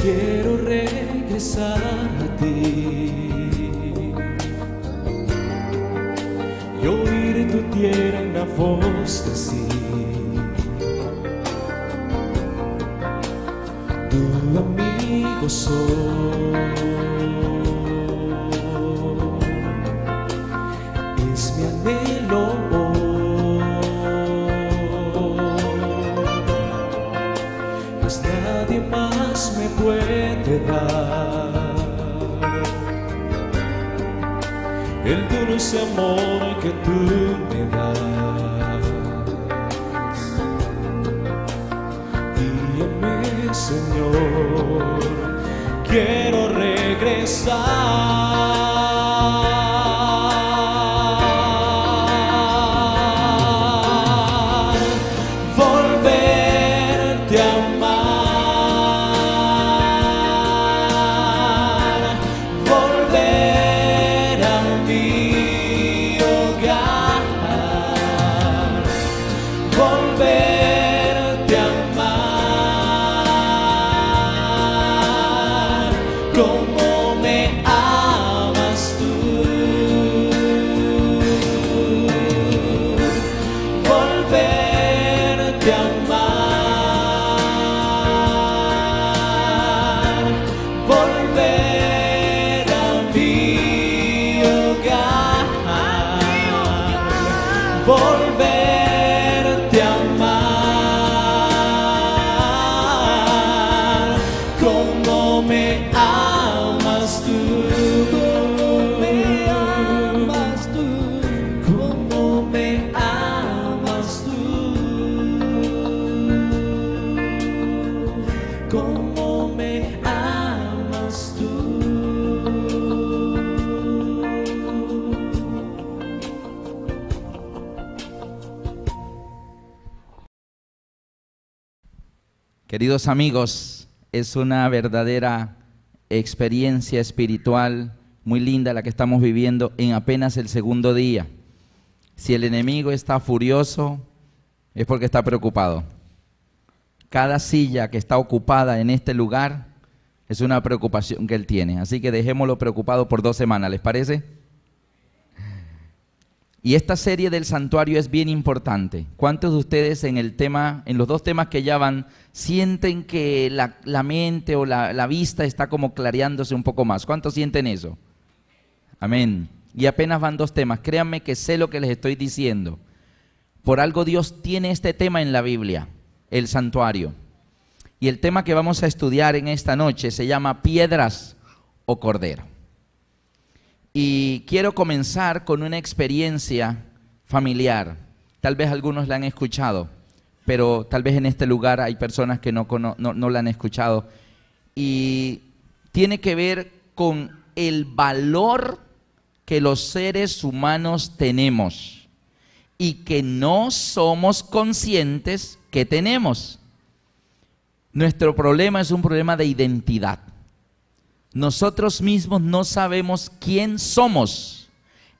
quiero regresar a ti y oír tu tierna voz decir, tu amigo soy. Ese amor que tú me das. Dígame Señor, quiero regresar. queridos amigos, es una verdadera experiencia espiritual muy linda la que estamos viviendo en apenas el segundo día. Si el enemigo está furioso, es porque está preocupado. Cada silla que está ocupada en este lugar es una preocupación que él tiene. Así que dejémoslo preocupado por dos semanas, ¿les parece? Y esta serie del santuario es bien importante. ¿Cuántos de ustedes en el tema, en los dos temas que ya van, sienten que la, mente o la, la, vista está como clareándose un poco más? ¿Cuántos sienten eso? Amén. Y apenas van dos temas. Créanme que sé lo que les estoy diciendo. Por algo Dios tiene este tema en la Biblia, el santuario. Y el tema que vamos a estudiar en esta noche se llama piedras o cordero y quiero comenzar con una experiencia familiar. Tal vez algunos la han escuchado, pero tal vez en este lugar hay personas que no, no, la han escuchado. Y tiene que ver con el valor que los seres humanos tenemos y que no somos conscientes que tenemos. Nuestro problema es un problema de identidad. Nosotros mismos no sabemos quién somos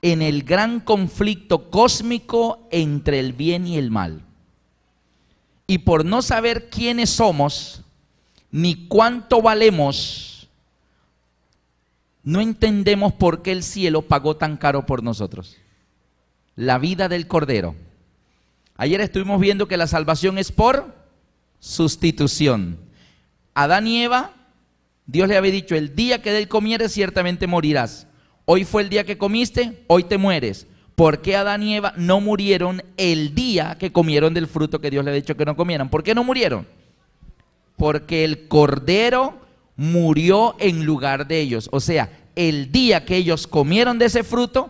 en el gran conflicto cósmico entre el bien y el mal. Y por no saber quiénes somos, ni cuánto valemos, no entendemos por qué el cielo pagó tan caro por nosotros. La vida del Cordero. Ayer estuvimos viendo que la salvación es por sustitución. Adán y Eva Dios le había dicho, el día que él comieres ciertamente morirás. Hoy fue el día que comiste, hoy te mueres. ¿Por qué Adán y Eva no murieron el día que comieron del fruto que Dios le ha dicho que no comieran? ¿Por qué no murieron? Porque el cordero murió en lugar de ellos. O sea, el día que ellos comieron de ese fruto,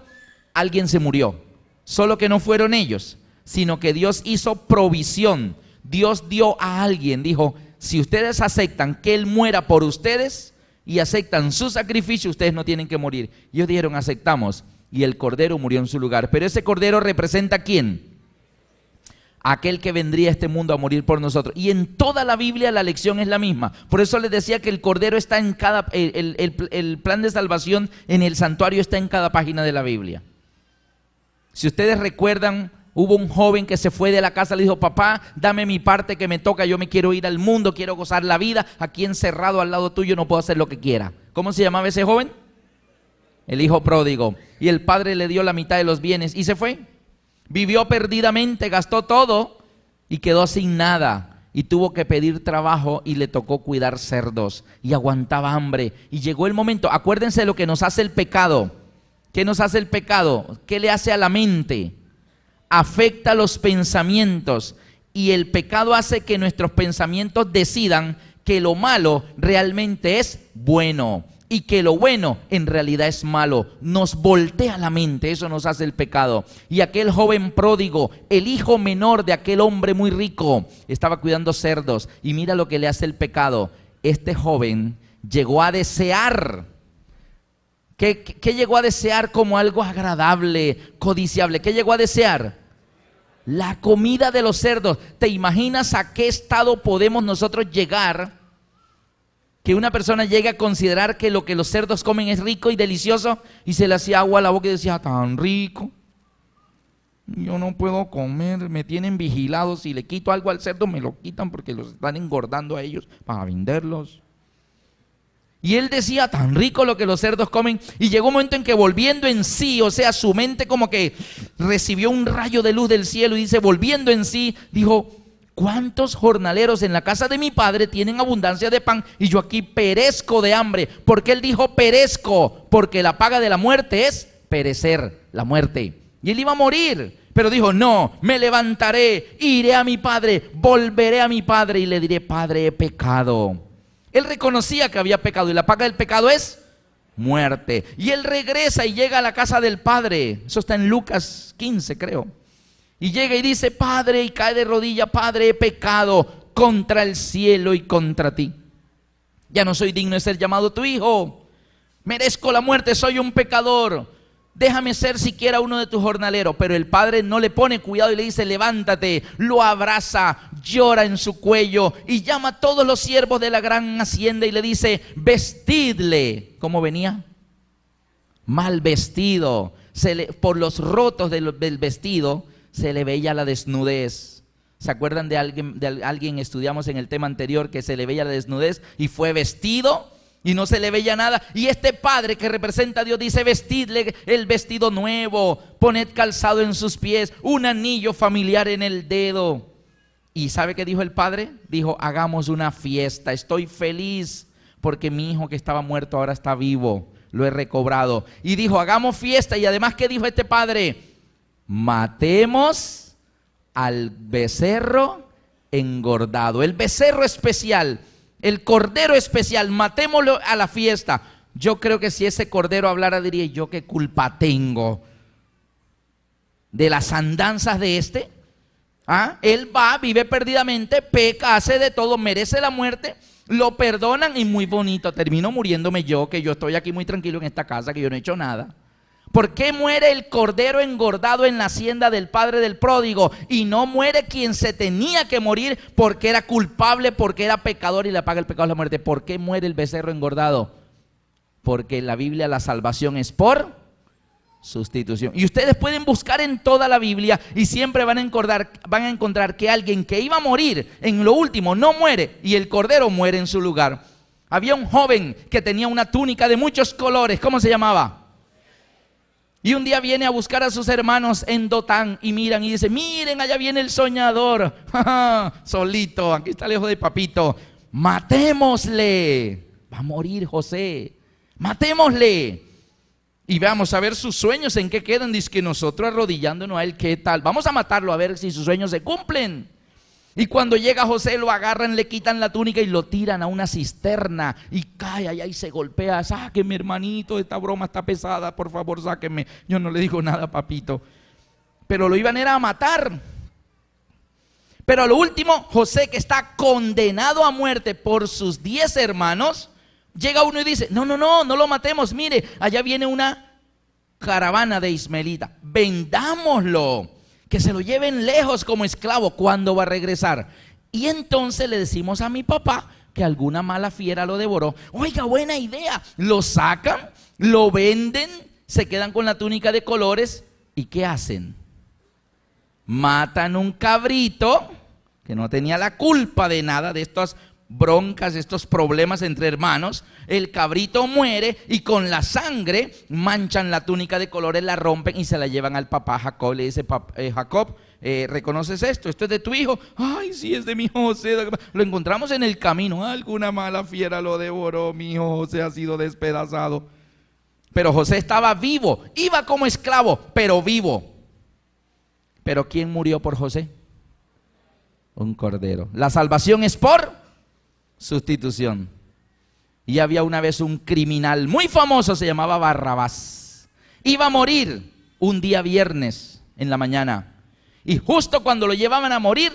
alguien se murió. Solo que no fueron ellos, sino que Dios hizo provisión. Dios dio a alguien, dijo, si ustedes aceptan que Él muera por ustedes y aceptan su sacrificio, ustedes no tienen que morir. Y ellos dijeron, aceptamos. Y el cordero murió en su lugar. Pero ese cordero representa a quién? Aquel que vendría a este mundo a morir por nosotros. Y en toda la Biblia la lección es la misma. Por eso les decía que el cordero está en cada. El, el plan de salvación en el santuario está en cada página de la Biblia. Si ustedes recuerdan Hubo un joven que se fue de la casa, le dijo, papá, dame mi parte que me toca, yo me quiero ir al mundo, quiero gozar la vida, aquí encerrado al lado tuyo no puedo hacer lo que quiera. ¿Cómo se llamaba ese joven? El hijo pródigo. Y el padre le dio la mitad de los bienes y se fue. Vivió perdidamente, gastó todo y quedó sin nada y tuvo que pedir trabajo y le tocó cuidar cerdos y aguantaba hambre. Y llegó el momento, acuérdense de lo que nos hace el pecado. ¿Qué nos hace el pecado? ¿Qué le hace a la mente? afecta los pensamientos y el pecado hace que nuestros pensamientos decidan que lo malo realmente es bueno y que lo bueno en realidad es malo. Nos voltea la mente, eso nos hace el pecado. Y aquel joven pródigo, el hijo menor de aquel hombre muy rico, estaba cuidando cerdos y mira lo que le hace el pecado. Este joven llegó a desear. ¿Qué, llegó a desear como algo agradable, codiciable? ¿Qué llegó a desear? La comida de los cerdos. ¿Te imaginas a qué estado podemos nosotros llegar? Que una persona llegue a considerar que lo que los cerdos comen es rico y delicioso y se le hacía agua a la boca y decía, ah, tan rico. Yo no puedo comer, me tienen vigilados. Si le quito algo al cerdo, me lo quitan porque los están engordando a ellos para venderlos. Y él decía, tan rico lo que los cerdos comen. Y llegó un momento en que volviendo en sí, o sea, su mente como que recibió un rayo de luz del cielo y dice, volviendo en sí, dijo, ¿cuántos jornaleros en la casa de mi padre tienen abundancia de pan y yo aquí perezco de hambre? Porque él dijo, perezco, porque la paga de la muerte es perecer, la muerte. Y él iba a morir. Pero dijo, no, me levantaré, iré a mi padre, volveré a mi padre y le diré, Padre, he pecado él reconocía que había pecado y la paga del pecado es muerte. Y él regresa y llega a la casa del Padre. Eso está en Lucas 15, creo. Y llega y dice, Padre, y cae de rodilla, Padre, he pecado contra el cielo y contra ti. Ya no soy digno de ser llamado tu hijo. Merezco la muerte, soy un pecador déjame ser siquiera uno de tus jornaleros. Pero el padre no le pone cuidado y le dice, levántate, lo abraza, llora en su cuello y llama a todos los siervos de la gran hacienda y le dice, vestidle. ¿Cómo venía? Mal vestido. por los rotos del, del vestido se le veía la desnudez. ¿Se acuerdan de alguien, de alguien estudiamos en el tema anterior que se le veía la desnudez y fue vestido y no se le veía nada. Y este padre que representa a Dios dice, vestidle el vestido nuevo, poned calzado en sus pies, un anillo familiar en el dedo. ¿Y sabe qué dijo el padre? Dijo, hagamos una fiesta, estoy feliz porque mi hijo que estaba muerto ahora está vivo, lo he recobrado. Y dijo, hagamos fiesta. Y además, ¿qué dijo este padre? Matemos al becerro engordado, el becerro especial. El cordero especial, matémoslo a la fiesta. Yo creo que si ese cordero hablara diría, yo qué culpa tengo de las andanzas de este. ¿Ah? Él va, vive perdidamente, peca, hace de todo, merece la muerte, lo perdonan y muy bonito, termino muriéndome yo, que yo estoy aquí muy tranquilo en esta casa, que yo no he hecho nada. ¿Por qué muere el cordero engordado en la hacienda del padre del pródigo y no muere quien se tenía que morir porque era culpable, porque era pecador y le paga el pecado de la muerte? ¿Por qué muere el becerro engordado? Porque en la Biblia la salvación es por sustitución. Y ustedes pueden buscar en toda la Biblia y siempre van a encontrar, van a encontrar que alguien que iba a morir en lo último no muere y el cordero muere en su lugar. Había un joven que tenía una túnica de muchos colores. ¿Cómo se llamaba? Y un día viene a buscar a sus hermanos en Dotán y miran y dice, miren, allá viene el soñador, solito, aquí está el hijo de papito, matémosle, va a morir José, matémosle. Y vamos a ver sus sueños en qué quedan, dice que nosotros arrodillándonos a él, ¿qué tal? Vamos a matarlo a ver si sus sueños se cumplen. Y cuando llega José, lo agarran, le quitan la túnica y lo tiran a una cisterna. Y cae allá y se golpea. Sáqueme, hermanito, esta broma está pesada. Por favor, sáqueme. Yo no le digo nada, papito. Pero lo iban era a matar. Pero a lo último, José, que está condenado a muerte por sus diez hermanos, llega uno y dice, no, no, no, no lo matemos. Mire, allá viene una caravana de Ismelita Vendámoslo que se lo lleven lejos como esclavo, cuando va a regresar? Y entonces le decimos a mi papá que alguna mala fiera lo devoró. Oiga, buena idea. Lo sacan, lo venden, se quedan con la túnica de colores y ¿qué hacen? Matan un cabrito que no tenía la culpa de nada de estas broncas, estos problemas entre hermanos, el cabrito muere y con la sangre manchan la túnica de colores, la rompen y se la llevan al papá Jacob. Le dice, eh, Jacob, eh, ¿reconoces esto? ¿Esto es de tu hijo? Ay, sí, es de mi José. Lo encontramos en el camino. Alguna mala fiera lo devoró. Mi hijo José ha sido despedazado. Pero José estaba vivo. Iba como esclavo, pero vivo. Pero ¿quién murió por José? Un cordero. La salvación es por sustitución. Y había una vez un criminal muy famoso, se llamaba Barrabás. Iba a morir un día viernes en la mañana. Y justo cuando lo llevaban a morir,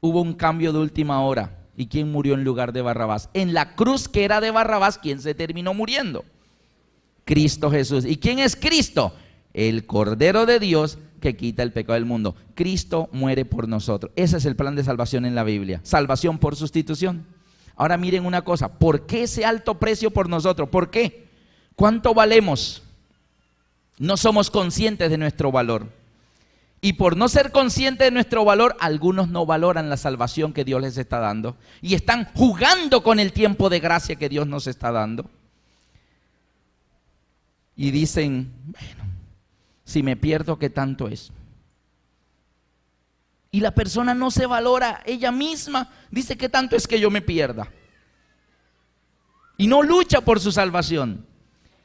hubo un cambio de última hora. ¿Y quién murió en lugar de Barrabás? En la cruz que era de Barrabás, ¿quién se terminó muriendo? Cristo Jesús. ¿Y quién es Cristo? El Cordero de Dios que quita el pecado del mundo. Cristo muere por nosotros. Ese es el plan de salvación en la Biblia. Salvación por sustitución. Ahora miren una cosa, ¿por qué ese alto precio por nosotros? ¿Por qué? ¿Cuánto valemos? No somos conscientes de nuestro valor. Y por no ser conscientes de nuestro valor, algunos no valoran la salvación que Dios les está dando. Y están jugando con el tiempo de gracia que Dios nos está dando. Y dicen, bueno, si me pierdo, ¿qué tanto es? y la persona no se valora ella misma, dice que tanto es que yo me pierda. Y no lucha por su salvación.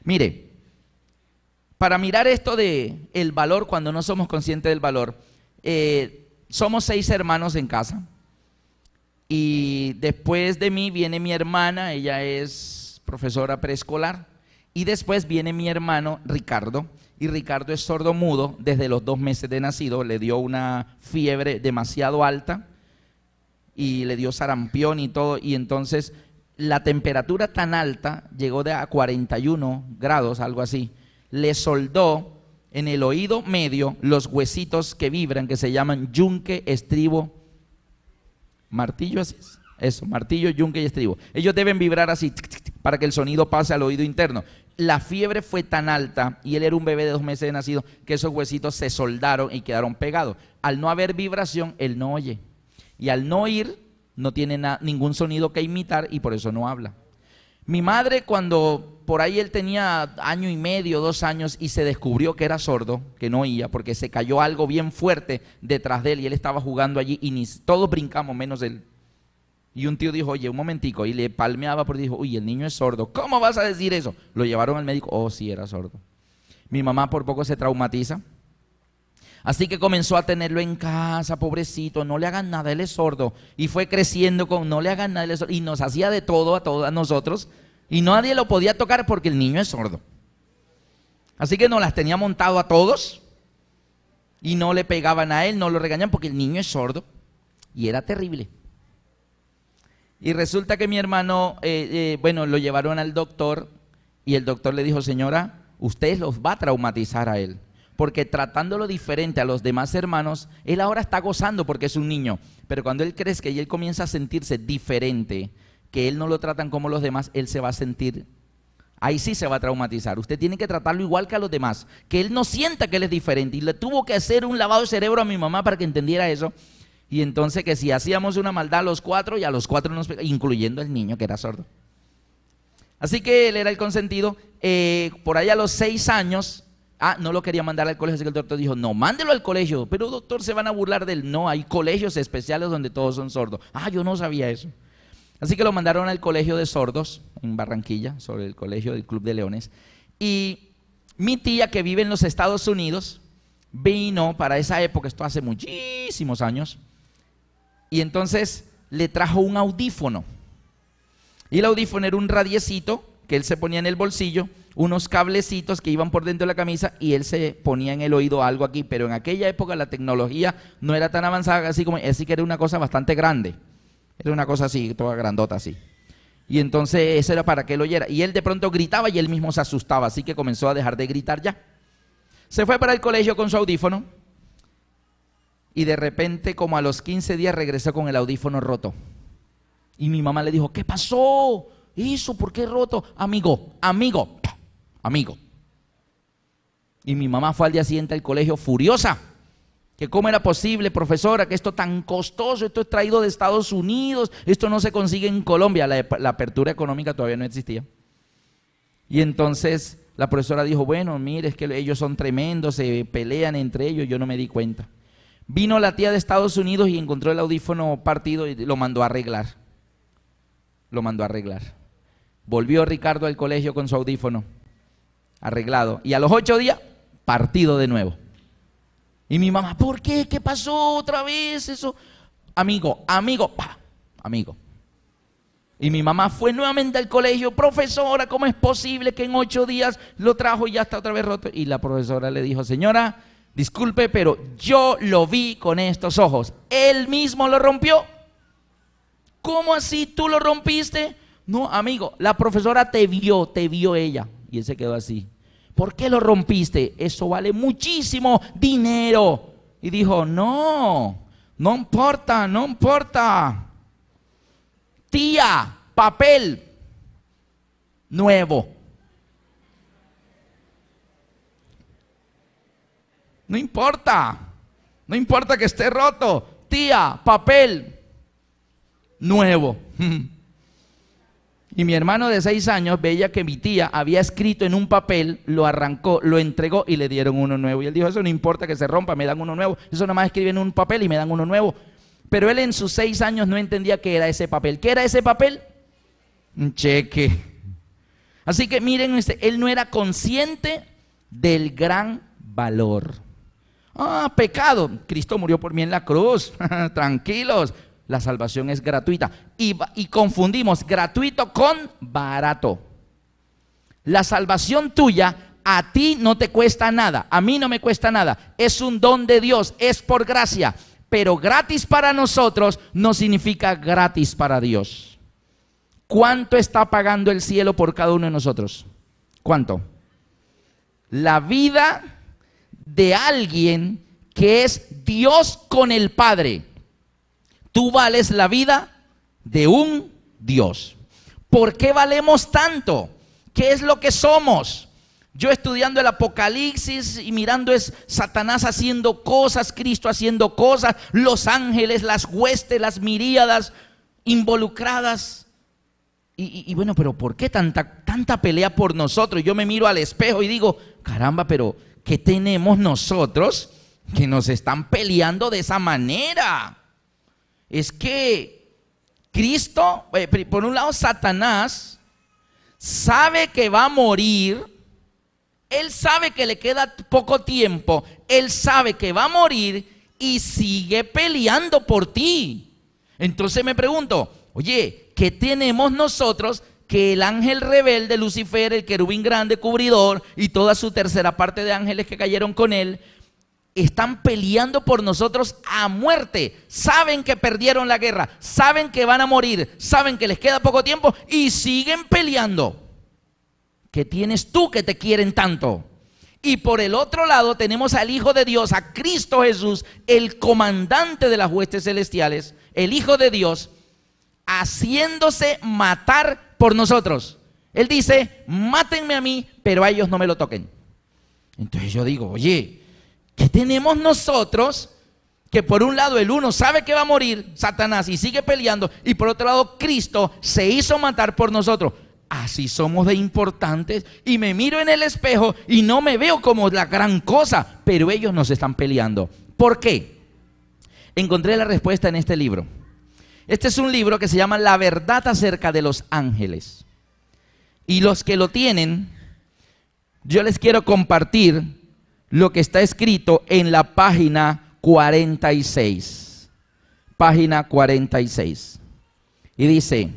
Mire, para mirar esto de el valor cuando no somos conscientes del valor, eh, somos seis hermanos en casa. Y después de mí viene mi hermana, ella es profesora preescolar. Y después viene mi hermano Ricardo, y Ricardo es sordo mudo desde los dos meses de nacido, le dio una fiebre demasiado alta y le dio sarampión y todo, y entonces la temperatura tan alta llegó de a 41 grados, algo así, le soldó en el oído medio los huesitos que vibran, que se llaman yunque, estribo, martillo, Eso, martillo, yunque y estribo. Ellos deben vibrar así para que el sonido pase al oído interno la fiebre fue tan alta y él era un bebé de dos meses de nacido que esos huesitos se soldaron y quedaron pegados. Al no haber vibración, él no oye. Y al no oír, no tiene ningún sonido que imitar y por eso no habla. Mi madre cuando por ahí él tenía año y medio, dos años y se descubrió que era sordo, que no oía, porque se cayó algo bien fuerte detrás de él y él estaba jugando allí y ni, todos brincamos menos él. Y un tío dijo, oye, un momentico, y le palmeaba porque dijo, uy, el niño es sordo, ¿cómo vas a decir eso? Lo llevaron al médico, oh, sí, era sordo. Mi mamá por poco se traumatiza. Así que comenzó a tenerlo en casa, pobrecito, no le hagan nada, él es sordo. Y fue creciendo con, no le hagan nada, él es sordo. Y nos hacía de todo a todos a nosotros. Y nadie lo podía tocar porque el niño es sordo. Así que nos las tenía montado a todos. Y no le pegaban a él, no lo regañaban porque el niño es sordo. Y era terrible. Y resulta que mi hermano, eh, eh, bueno, lo llevaron al doctor y el doctor le dijo, señora, usted los va a traumatizar a él. Porque tratándolo diferente a los demás hermanos, él ahora está gozando porque es un niño. Pero cuando él crezca y él comienza a sentirse diferente, que él no lo tratan como los demás, él se va a sentir, ahí sí se va a traumatizar. Usted tiene que tratarlo igual que a los demás, que él no sienta que él es diferente. Y le tuvo que hacer un lavado de cerebro a mi mamá para que entendiera eso. Y entonces que si hacíamos una maldad a los cuatro y a los cuatro nos incluyendo al niño que era sordo. Así que él era el consentido. Eh, por ahí a los seis años, ah, no lo quería mandar al colegio, así que el doctor dijo, no, mándelo al colegio. Pero doctor, se van a burlar del no, hay colegios especiales donde todos son sordos. Ah, yo no sabía eso. Así que lo mandaron al colegio de sordos en Barranquilla, sobre el colegio del Club de Leones. Y mi tía que vive en los Estados Unidos vino para esa época, esto hace muchísimos años, y entonces le trajo un audífono. Y el audífono era un radiecito que él se ponía en el bolsillo, unos cablecitos que iban por dentro de la camisa y él se ponía en el oído algo aquí. Pero en aquella época la tecnología no era tan avanzada, así como, así que era una cosa bastante grande. Era una cosa así, toda grandota así. Y entonces eso era para que él oyera. Y él de pronto gritaba y él mismo se asustaba, así que comenzó a dejar de gritar ya. Se fue para el colegio con su audífono y de repente, como a los 15 días, regresó con el audífono roto. Y mi mamá le dijo, ¿qué pasó? ¿Eso? ¿Por qué roto? Amigo, amigo, amigo. Y mi mamá fue al día siguiente al colegio furiosa. Que cómo era posible, profesora, que esto tan costoso, esto es traído de Estados Unidos, esto no se consigue en Colombia. La, la apertura económica todavía no existía. Y entonces la profesora dijo, bueno, mire, es que ellos son tremendos, se pelean entre ellos, yo no me di cuenta. Vino la tía de Estados Unidos y encontró el audífono partido y lo mandó a arreglar. Lo mandó a arreglar. Volvió Ricardo al colegio con su audífono arreglado. Y a los ocho días, partido de nuevo. Y mi mamá, ¿por qué? ¿Qué pasó otra vez eso? Amigo, amigo, pa, amigo. Y mi mamá fue nuevamente al colegio, profesora, ¿cómo es posible que en ocho días lo trajo y ya está otra vez roto? Y la profesora le dijo, señora, Disculpe, pero yo lo vi con estos ojos. Él mismo lo rompió. ¿Cómo así tú lo rompiste? No, amigo, la profesora te vio, te vio ella. Y él se quedó así. ¿Por qué lo rompiste? Eso vale muchísimo dinero. Y dijo, no, no importa, no importa. Tía, papel nuevo. No importa. No importa que esté roto. Tía, papel nuevo. Y mi hermano de seis años veía que mi tía había escrito en un papel, lo arrancó, lo entregó y le dieron uno nuevo. Y él dijo, eso no importa que se rompa, me dan uno nuevo. Eso nomás escriben un papel y me dan uno nuevo. Pero él en sus seis años no entendía qué era ese papel. ¿Qué era ese papel? Un cheque. Así que miren, él no era consciente del gran valor. Ah, pecado. Cristo murió por mí en la cruz. Tranquilos. La salvación es gratuita. Y, confundimos gratuito con barato. La salvación tuya a ti no te cuesta nada. A mí no me cuesta nada. Es un don de Dios. Es por gracia. Pero gratis para nosotros no significa gratis para Dios. ¿Cuánto está pagando el cielo por cada uno de nosotros? ¿Cuánto? La vida de alguien que es Dios con el Padre. Tú vales la vida de un Dios. ¿Por qué valemos tanto? ¿Qué es lo que somos? Yo estudiando el Apocalipsis y mirando es Satanás haciendo cosas, Cristo haciendo cosas, los ángeles, las huestes, las miríadas involucradas. Y, bueno, pero ¿por qué tanta, tanta pelea por nosotros? Yo me miro al espejo y digo, caramba, pero que tenemos nosotros que nos están peleando de esa manera. Es que Cristo, eh, por un lado Satanás, sabe que va a morir, él sabe que le queda poco tiempo, él sabe que va a morir y sigue peleando por ti. Entonces me pregunto, oye, ¿qué tenemos nosotros que el ángel rebelde, Lucifer, el querubín grande, cubridor, y toda su tercera parte de ángeles que cayeron con él, están peleando por nosotros a muerte. Saben que perdieron la guerra, saben que van a morir, saben que les queda poco tiempo y siguen peleando. ¿Qué tienes tú que te quieren tanto? Y por el otro lado tenemos al Hijo de Dios, a Cristo Jesús, el comandante de las huestes celestiales, el Hijo de Dios, haciéndose matar por nosotros. Él dice, mátenme a mí, pero a ellos no me lo toquen. Entonces yo digo, oye, ¿qué tenemos nosotros? Que por un lado el uno sabe que va a morir, Satanás, y sigue peleando, y por otro lado Cristo se hizo matar por nosotros. Así somos de importantes y me miro en el espejo y no me veo como la gran cosa, pero ellos nos están peleando. ¿Por qué? Encontré la respuesta en este libro. Este es un libro que se llama La verdad acerca de los ángeles. Y los que lo tienen, yo les quiero compartir lo que está escrito en la página 46. Página 46. Y dice,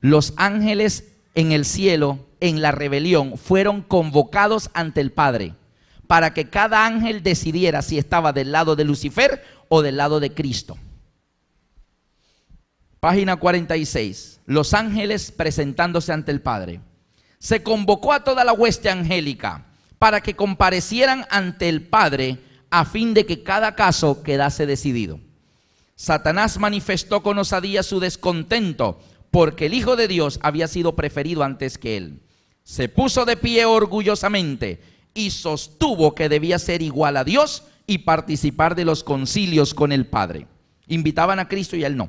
los ángeles en el cielo, en la rebelión, fueron convocados ante el Padre para que cada ángel decidiera si estaba del lado de Lucifer o del lado de Cristo. Página 46. Los ángeles presentándose ante el Padre. Se convocó a toda la hueste angélica para que comparecieran ante el Padre a fin de que cada caso quedase decidido. Satanás manifestó con osadía su descontento porque el Hijo de Dios había sido preferido antes que él. Se puso de pie orgullosamente y sostuvo que debía ser igual a Dios y participar de los concilios con el Padre. Invitaban a Cristo y a él no.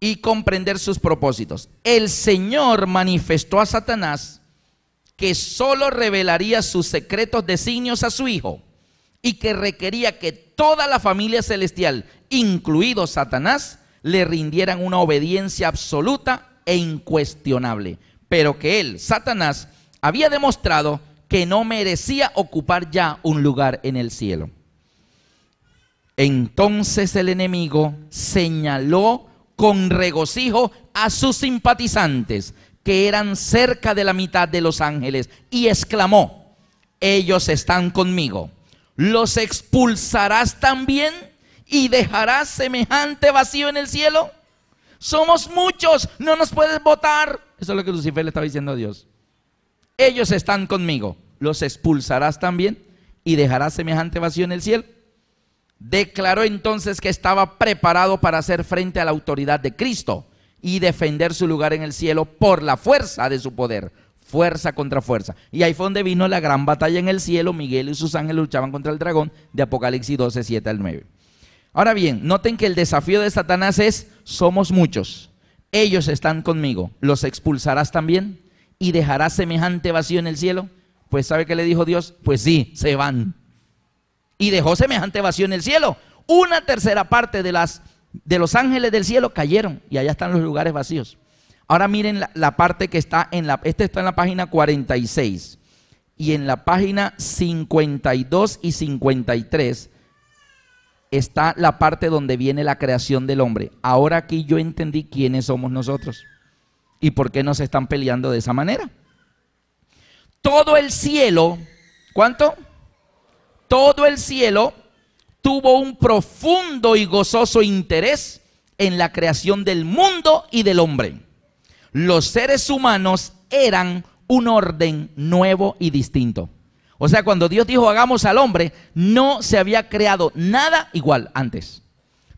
y comprender sus propósitos. El Señor manifestó a Satanás que sólo revelaría sus secretos designios a su hijo y que requería que toda la familia celestial, incluido Satanás, le rindieran una obediencia absoluta e incuestionable, pero que él, Satanás, había demostrado que no merecía ocupar ya un lugar en el cielo. Entonces el enemigo señaló con regocijo a sus simpatizantes, que eran cerca de la mitad de los ángeles, y exclamó, ellos están conmigo, los expulsarás también y dejarás semejante vacío en el cielo. Somos muchos, no nos puedes votar. Eso es lo que Lucifer le estaba diciendo a Dios. Ellos están conmigo, los expulsarás también y dejarás semejante vacío en el cielo declaró entonces que estaba preparado para hacer frente a la autoridad de Cristo y defender su lugar en el cielo por la fuerza de su poder, fuerza contra fuerza. Y ahí fue donde vino la gran batalla en el cielo, Miguel y sus ángeles luchaban contra el dragón de Apocalipsis 12, 7 al 9. Ahora bien, noten que el desafío de Satanás es, somos muchos, ellos están conmigo, ¿los expulsarás también? ¿Y dejarás semejante vacío en el cielo? Pues ¿sabe qué le dijo Dios? Pues sí, se van y dejó semejante vacío en el cielo. Una tercera parte de, las, de los ángeles del cielo cayeron y allá están los lugares vacíos. Ahora miren la, parte que está en la, este está en la página 46 y en la página 52 y 53 está la parte donde viene la creación del hombre. Ahora aquí yo entendí quiénes somos nosotros y por qué nos están peleando de esa manera. Todo el cielo, ¿cuánto? todo el cielo tuvo un profundo y gozoso interés en la creación del mundo y del hombre. Los seres humanos eran un orden nuevo y distinto. O sea, cuando Dios dijo hagamos al hombre, no se había creado nada igual antes.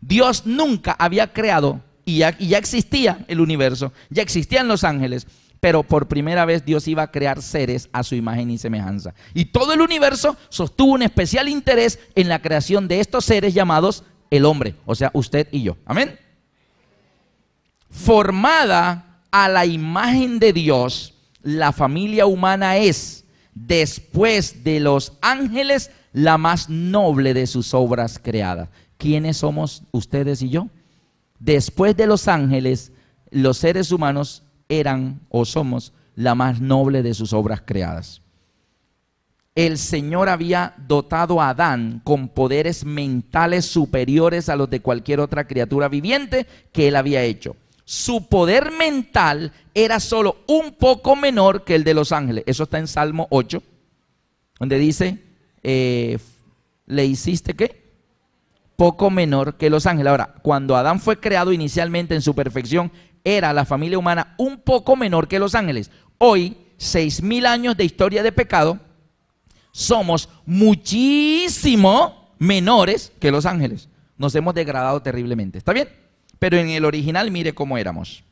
Dios nunca había creado, y ya, existía el universo, ya existían los ángeles, pero por primera vez Dios iba a crear seres a su imagen y semejanza. Y todo el universo sostuvo un especial interés en la creación de estos seres llamados el hombre, o sea, usted y yo. Amén. Formada a la imagen de Dios, la familia humana es, después de los ángeles, la más noble de sus obras creadas. ¿Quiénes somos ustedes y yo? Después de los ángeles, los seres humanos eran o somos la más noble de sus obras creadas. El Señor había dotado a Adán con poderes mentales superiores a los de cualquier otra criatura viviente que él había hecho. Su poder mental era solo un poco menor que el de los ángeles. Eso está en Salmo 8, donde dice, eh, ¿le hiciste qué? poco menor que los ángeles. Ahora, cuando Adán fue creado inicialmente en su perfección, era la familia humana un poco menor que los ángeles. Hoy, seis mil años de historia de pecado, somos muchísimo menores que los ángeles. Nos hemos degradado terriblemente. ¿Está bien? Pero en el original, mire cómo éramos.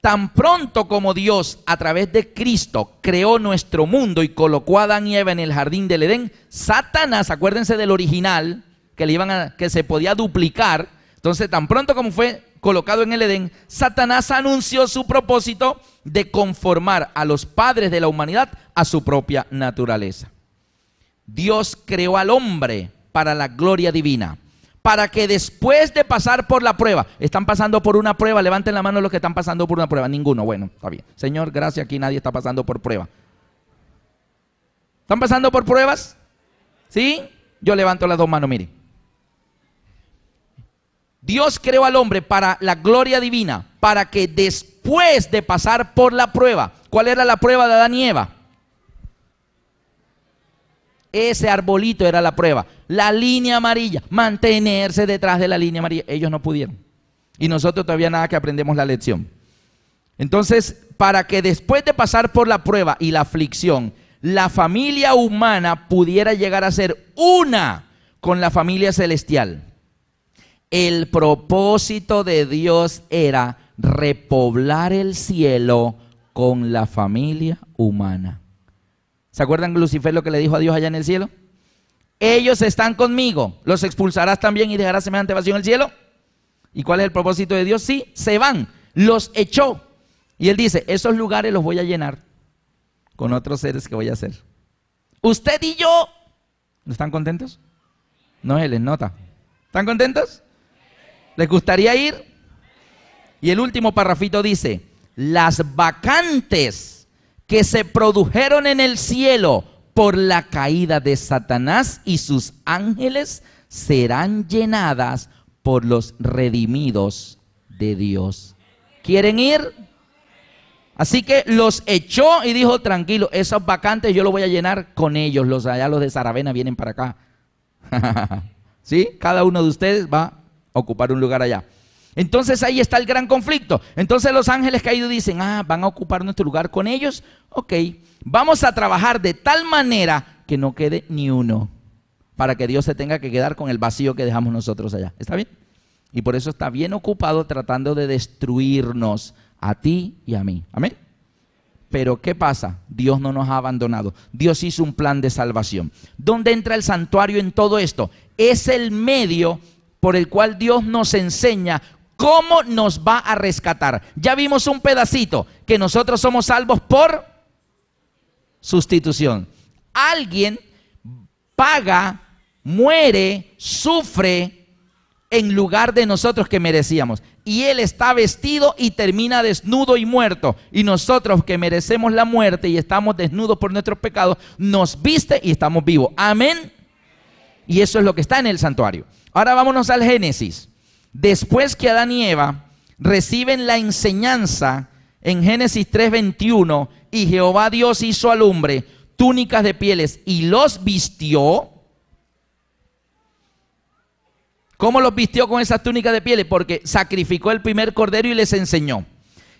Tan pronto como Dios, a través de Cristo, creó nuestro mundo y colocó a Adán y Eva en el jardín del Edén, Satanás, acuérdense del original, que, le iban a, que se podía duplicar. Entonces, tan pronto como fue colocado en el Edén, Satanás anunció su propósito de conformar a los padres de la humanidad a su propia naturaleza. Dios creó al hombre para la gloria divina, para que después de pasar por la prueba, están pasando por una prueba, levanten la mano los que están pasando por una prueba, ninguno, bueno, está bien. Señor, gracias, aquí nadie está pasando por prueba. ¿Están pasando por pruebas? ¿Sí? Yo levanto las dos manos, mire. Dios creó al hombre para la gloria divina, para que después de pasar por la prueba, ¿cuál era la prueba de Adán y Eva? Ese arbolito era la prueba. La línea amarilla, mantenerse detrás de la línea amarilla. Ellos no pudieron. Y nosotros todavía nada que aprendemos la lección. Entonces, para que después de pasar por la prueba y la aflicción, la familia humana pudiera llegar a ser una con la familia celestial. El propósito de Dios era repoblar el cielo con la familia humana. ¿Se acuerdan Lucifer lo que le dijo a Dios allá en el cielo? Ellos están conmigo, los expulsarás también y dejarás semejante vacío en el cielo. ¿Y cuál es el propósito de Dios? Sí, se van, los echó. Y él dice, esos lugares los voy a llenar con otros seres que voy a hacer. Usted y yo, ¿están contentos? No, él les nota. ¿Están contentos? ¿Les gustaría ir? Y el último parrafito dice, las vacantes que se produjeron en el cielo por la caída de Satanás y sus ángeles serán llenadas por los redimidos de Dios. ¿Quieren ir? Así que los echó y dijo, tranquilo, esas vacantes yo lo voy a llenar con ellos. Los allá los de Saravena vienen para acá. ¿Sí? Cada uno de ustedes va ocupar un lugar allá. Entonces ahí está el gran conflicto. Entonces los ángeles caídos dicen, ah, van a ocupar nuestro lugar con ellos. Ok, vamos a trabajar de tal manera que no quede ni uno, para que Dios se tenga que quedar con el vacío que dejamos nosotros allá. ¿Está bien? Y por eso está bien ocupado tratando de destruirnos a ti y a mí. Amén. Pero ¿qué pasa? Dios no nos ha abandonado. Dios hizo un plan de salvación. ¿Dónde entra el santuario en todo esto? Es el medio por el cual Dios nos enseña cómo nos va a rescatar. Ya vimos un pedacito que nosotros somos salvos por sustitución. Alguien paga, muere, sufre en lugar de nosotros que merecíamos. Y él está vestido y termina desnudo y muerto. Y nosotros que merecemos la muerte y estamos desnudos por nuestros pecados, nos viste y estamos vivos. Amén. Y eso es lo que está en el santuario. Ahora vámonos al Génesis. Después que Adán y Eva reciben la enseñanza en Génesis 3:21, y Jehová Dios hizo al hombre túnicas de pieles y los vistió. ¿Cómo los vistió con esas túnicas de pieles? Porque sacrificó el primer cordero y les enseñó.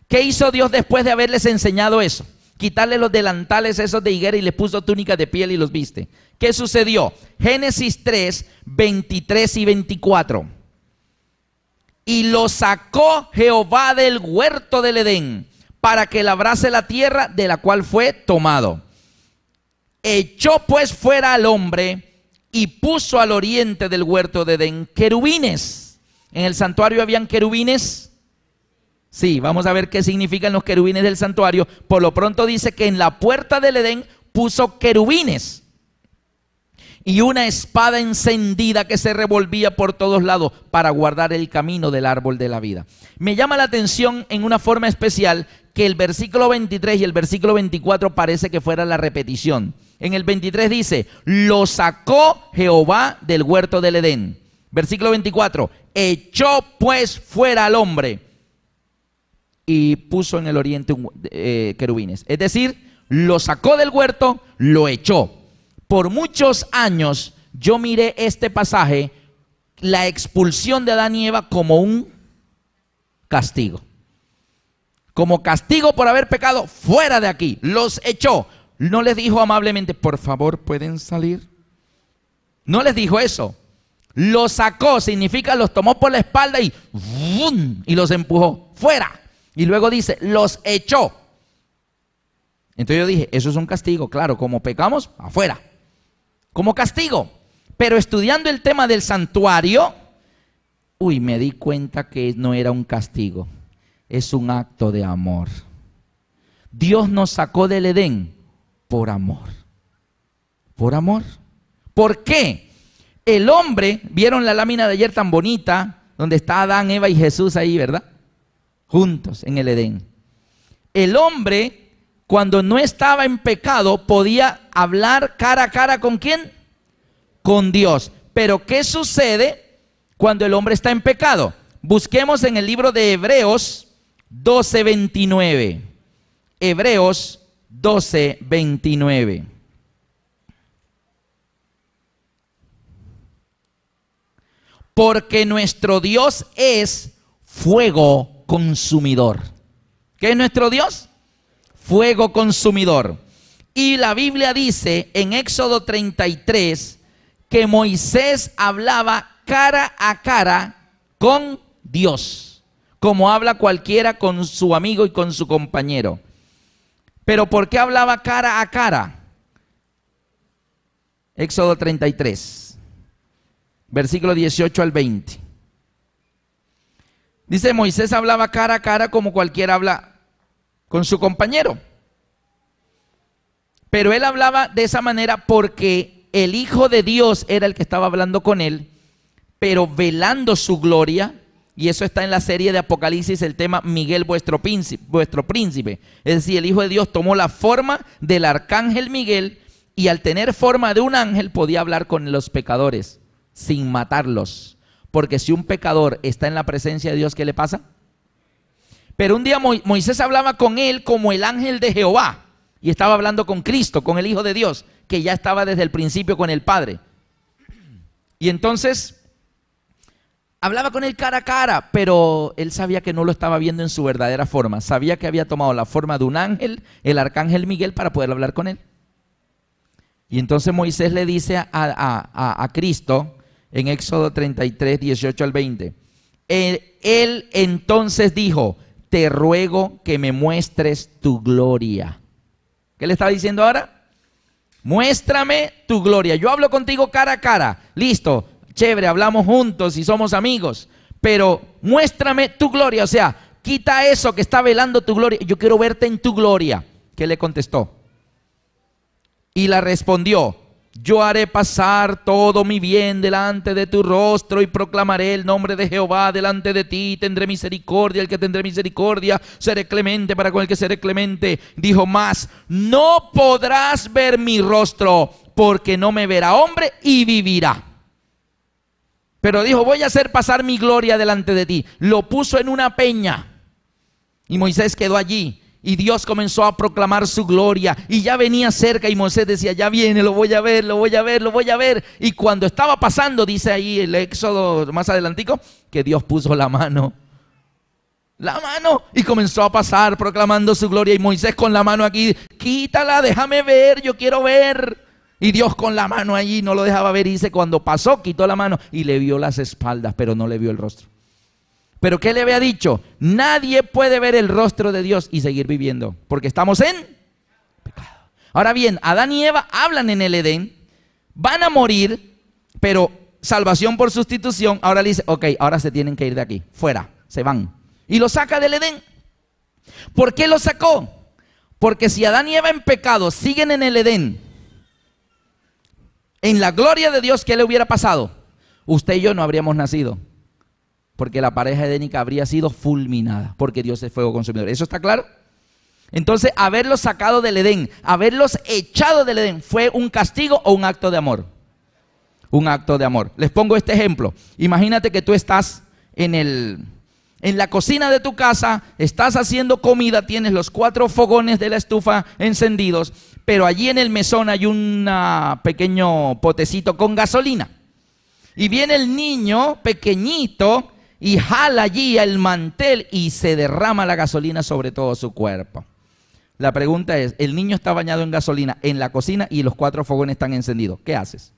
¿Qué hizo Dios después de haberles enseñado eso? Quitarle los delantales esos de higuera y les puso túnicas de piel y los viste. ¿Qué sucedió? Génesis 3, 23 y 24. Y lo sacó Jehová del huerto del Edén para que labrase la tierra de la cual fue tomado. Echó pues fuera al hombre y puso al oriente del huerto de Edén querubines. En el santuario habían querubines. Sí, vamos a ver qué significan los querubines del santuario. Por lo pronto dice que en la puerta del Edén puso querubines y una espada encendida que se revolvía por todos lados para guardar el camino del árbol de la vida. Me llama la atención en una forma especial que el versículo 23 y el versículo 24 parece que fuera la repetición. En el 23 dice, lo sacó Jehová del huerto del Edén. Versículo 24, echó pues fuera al hombre y puso en el oriente eh, querubines. Es decir, lo sacó del huerto, lo echó. Por muchos años yo miré este pasaje, la expulsión de Adán y Eva como un castigo. Como castigo por haber pecado fuera de aquí. Los echó. No les dijo amablemente, por favor, pueden salir. No les dijo eso. Los sacó, significa los tomó por la espalda y, y los empujó fuera. Y luego dice, los echó. Entonces yo dije, eso es un castigo, claro, como pecamos, afuera como castigo. Pero estudiando el tema del santuario, uy, me di cuenta que no era un castigo, es un acto de amor. Dios nos sacó del Edén por amor. Por amor. ¿Por qué? El hombre, vieron la lámina de ayer tan bonita, donde está Adán, Eva y Jesús ahí, ¿verdad? Juntos en el Edén. El hombre cuando no estaba en pecado, podía hablar cara a cara con quién? Con Dios. Pero ¿qué sucede cuando el hombre está en pecado? Busquemos en el libro de Hebreos 12:29. Hebreos 12:29. Porque nuestro Dios es fuego consumidor. ¿Qué es nuestro Dios? fuego consumidor. Y la Biblia dice en Éxodo 33 que Moisés hablaba cara a cara con Dios, como habla cualquiera con su amigo y con su compañero. Pero ¿por qué hablaba cara a cara? Éxodo 33, versículo 18 al 20. Dice, Moisés hablaba cara a cara como cualquiera habla con su compañero. Pero él hablaba de esa manera porque el Hijo de Dios era el que estaba hablando con él, pero velando su gloria, y eso está en la serie de Apocalipsis, el tema Miguel vuestro príncipe, vuestro príncipe. Es decir, el Hijo de Dios tomó la forma del arcángel Miguel y al tener forma de un ángel podía hablar con los pecadores sin matarlos. Porque si un pecador está en la presencia de Dios, ¿qué le pasa? Pero un día Moisés hablaba con él como el ángel de Jehová. Y estaba hablando con Cristo, con el Hijo de Dios, que ya estaba desde el principio con el Padre. Y entonces hablaba con él cara a cara, pero él sabía que no lo estaba viendo en su verdadera forma. Sabía que había tomado la forma de un ángel, el arcángel Miguel, para poder hablar con él. Y entonces Moisés le dice a, Cristo en Éxodo 33, 18 al 20, eh, él entonces dijo, te ruego que me muestres tu gloria. ¿Qué le estaba diciendo ahora? Muéstrame tu gloria. Yo hablo contigo cara a cara. Listo, chévere, hablamos juntos y somos amigos. Pero muéstrame tu gloria. O sea, quita eso que está velando tu gloria. Yo quiero verte en tu gloria. ¿Qué le contestó? Y la respondió, yo haré pasar todo mi bien delante de tu rostro y proclamaré el nombre de Jehová delante de ti. Tendré misericordia, el que tendré misericordia, seré clemente para con el que seré clemente. Dijo más, no podrás ver mi rostro porque no me verá hombre y vivirá. Pero dijo, voy a hacer pasar mi gloria delante de ti. Lo puso en una peña y Moisés quedó allí. Y Dios comenzó a proclamar su gloria. Y ya venía cerca y Moisés decía, ya viene, lo voy a ver, lo voy a ver, lo voy a ver. Y cuando estaba pasando, dice ahí el éxodo más adelantico, que Dios puso la mano. La mano. Y comenzó a pasar proclamando su gloria. Y Moisés con la mano aquí, quítala, déjame ver, yo quiero ver. Y Dios con la mano allí no lo dejaba ver. Y dice, cuando pasó, quitó la mano y le vio las espaldas, pero no le vio el rostro. Pero ¿qué le había dicho? Nadie puede ver el rostro de Dios y seguir viviendo, porque estamos en pecado. Ahora bien, Adán y Eva hablan en el Edén, van a morir, pero salvación por sustitución, ahora le dice, ok, ahora se tienen que ir de aquí, fuera, se van. Y lo saca del Edén. ¿Por qué lo sacó? Porque si Adán y Eva en pecado siguen en el Edén, en la gloria de Dios, ¿qué le hubiera pasado? Usted y yo no habríamos nacido porque la pareja edénica habría sido fulminada, porque Dios es fuego consumidor. ¿Eso está claro? Entonces, haberlos sacado del Edén, haberlos echado del Edén, ¿fue un castigo o un acto de amor? Un acto de amor. Les pongo este ejemplo. Imagínate que tú estás en el, en la cocina de tu casa, estás haciendo comida, tienes los cuatro fogones de la estufa encendidos, pero allí en el mesón hay un ah, pequeño potecito con gasolina. Y viene el niño pequeñito y jala allí el mantel y se derrama la gasolina sobre todo su cuerpo. La pregunta es, el niño está bañado en gasolina en la cocina y los cuatro fogones están encendidos. ¿Qué haces?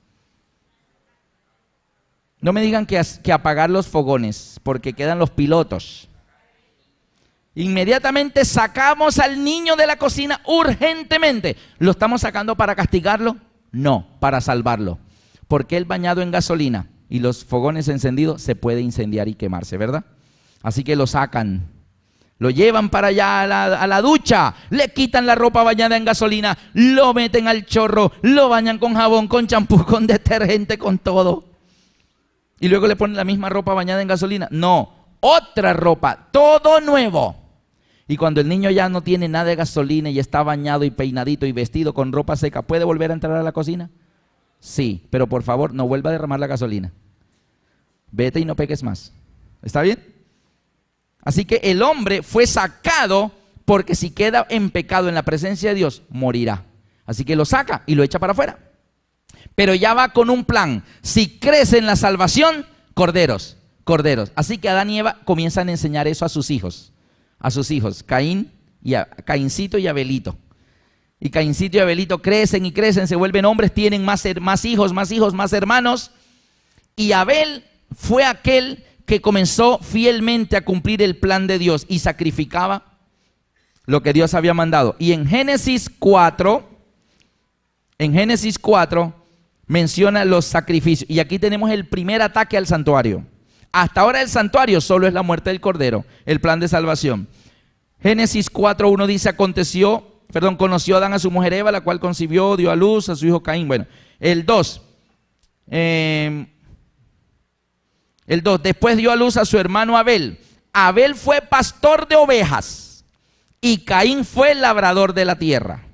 No me digan que, que apagar los fogones porque quedan los pilotos. Inmediatamente sacamos al niño de la cocina urgentemente. ¿Lo estamos sacando para castigarlo? No, para salvarlo. Porque él bañado en gasolina y los fogones encendidos, se puede incendiar y quemarse, ¿verdad? Así que lo sacan. Lo llevan para allá a la, a la, ducha, le quitan la ropa bañada en gasolina, lo meten al chorro, lo bañan con jabón, con champú, con detergente, con todo. Y luego le ponen la misma ropa bañada en gasolina. No, otra ropa, todo nuevo. Y cuando el niño ya no tiene nada de gasolina y está bañado y peinadito y vestido con ropa seca, ¿puede volver a entrar a la cocina? Sí, pero por favor no vuelva a derramar la gasolina vete y no peques más. ¿Está bien? Así que el hombre fue sacado porque si queda en pecado en la presencia de Dios, morirá. Así que lo saca y lo echa para afuera. Pero ya va con un plan. Si crece en la salvación, corderos, corderos. Así que Adán y Eva comienzan a enseñar eso a sus hijos, a sus hijos, Caín y Caincito y Abelito. Y Caincito y Abelito crecen y crecen, se vuelven hombres, tienen más, más hijos, más hijos, más hermanos. Y Abel fue aquel que comenzó fielmente a cumplir el plan de Dios y sacrificaba lo que Dios había mandado. Y en Génesis 4, en Génesis 4 menciona los sacrificios. Y aquí tenemos el primer ataque al santuario. Hasta ahora el santuario solo es la muerte del cordero, el plan de salvación. Génesis 4.1 dice, aconteció, perdón, conoció a Adán a su mujer Eva, la cual concibió, dio a luz a su hijo Caín. Bueno, el 2, eh, em, el 2, después dio a luz a su hermano Abel. Abel fue pastor de ovejas y Caín fue labrador de la tierra.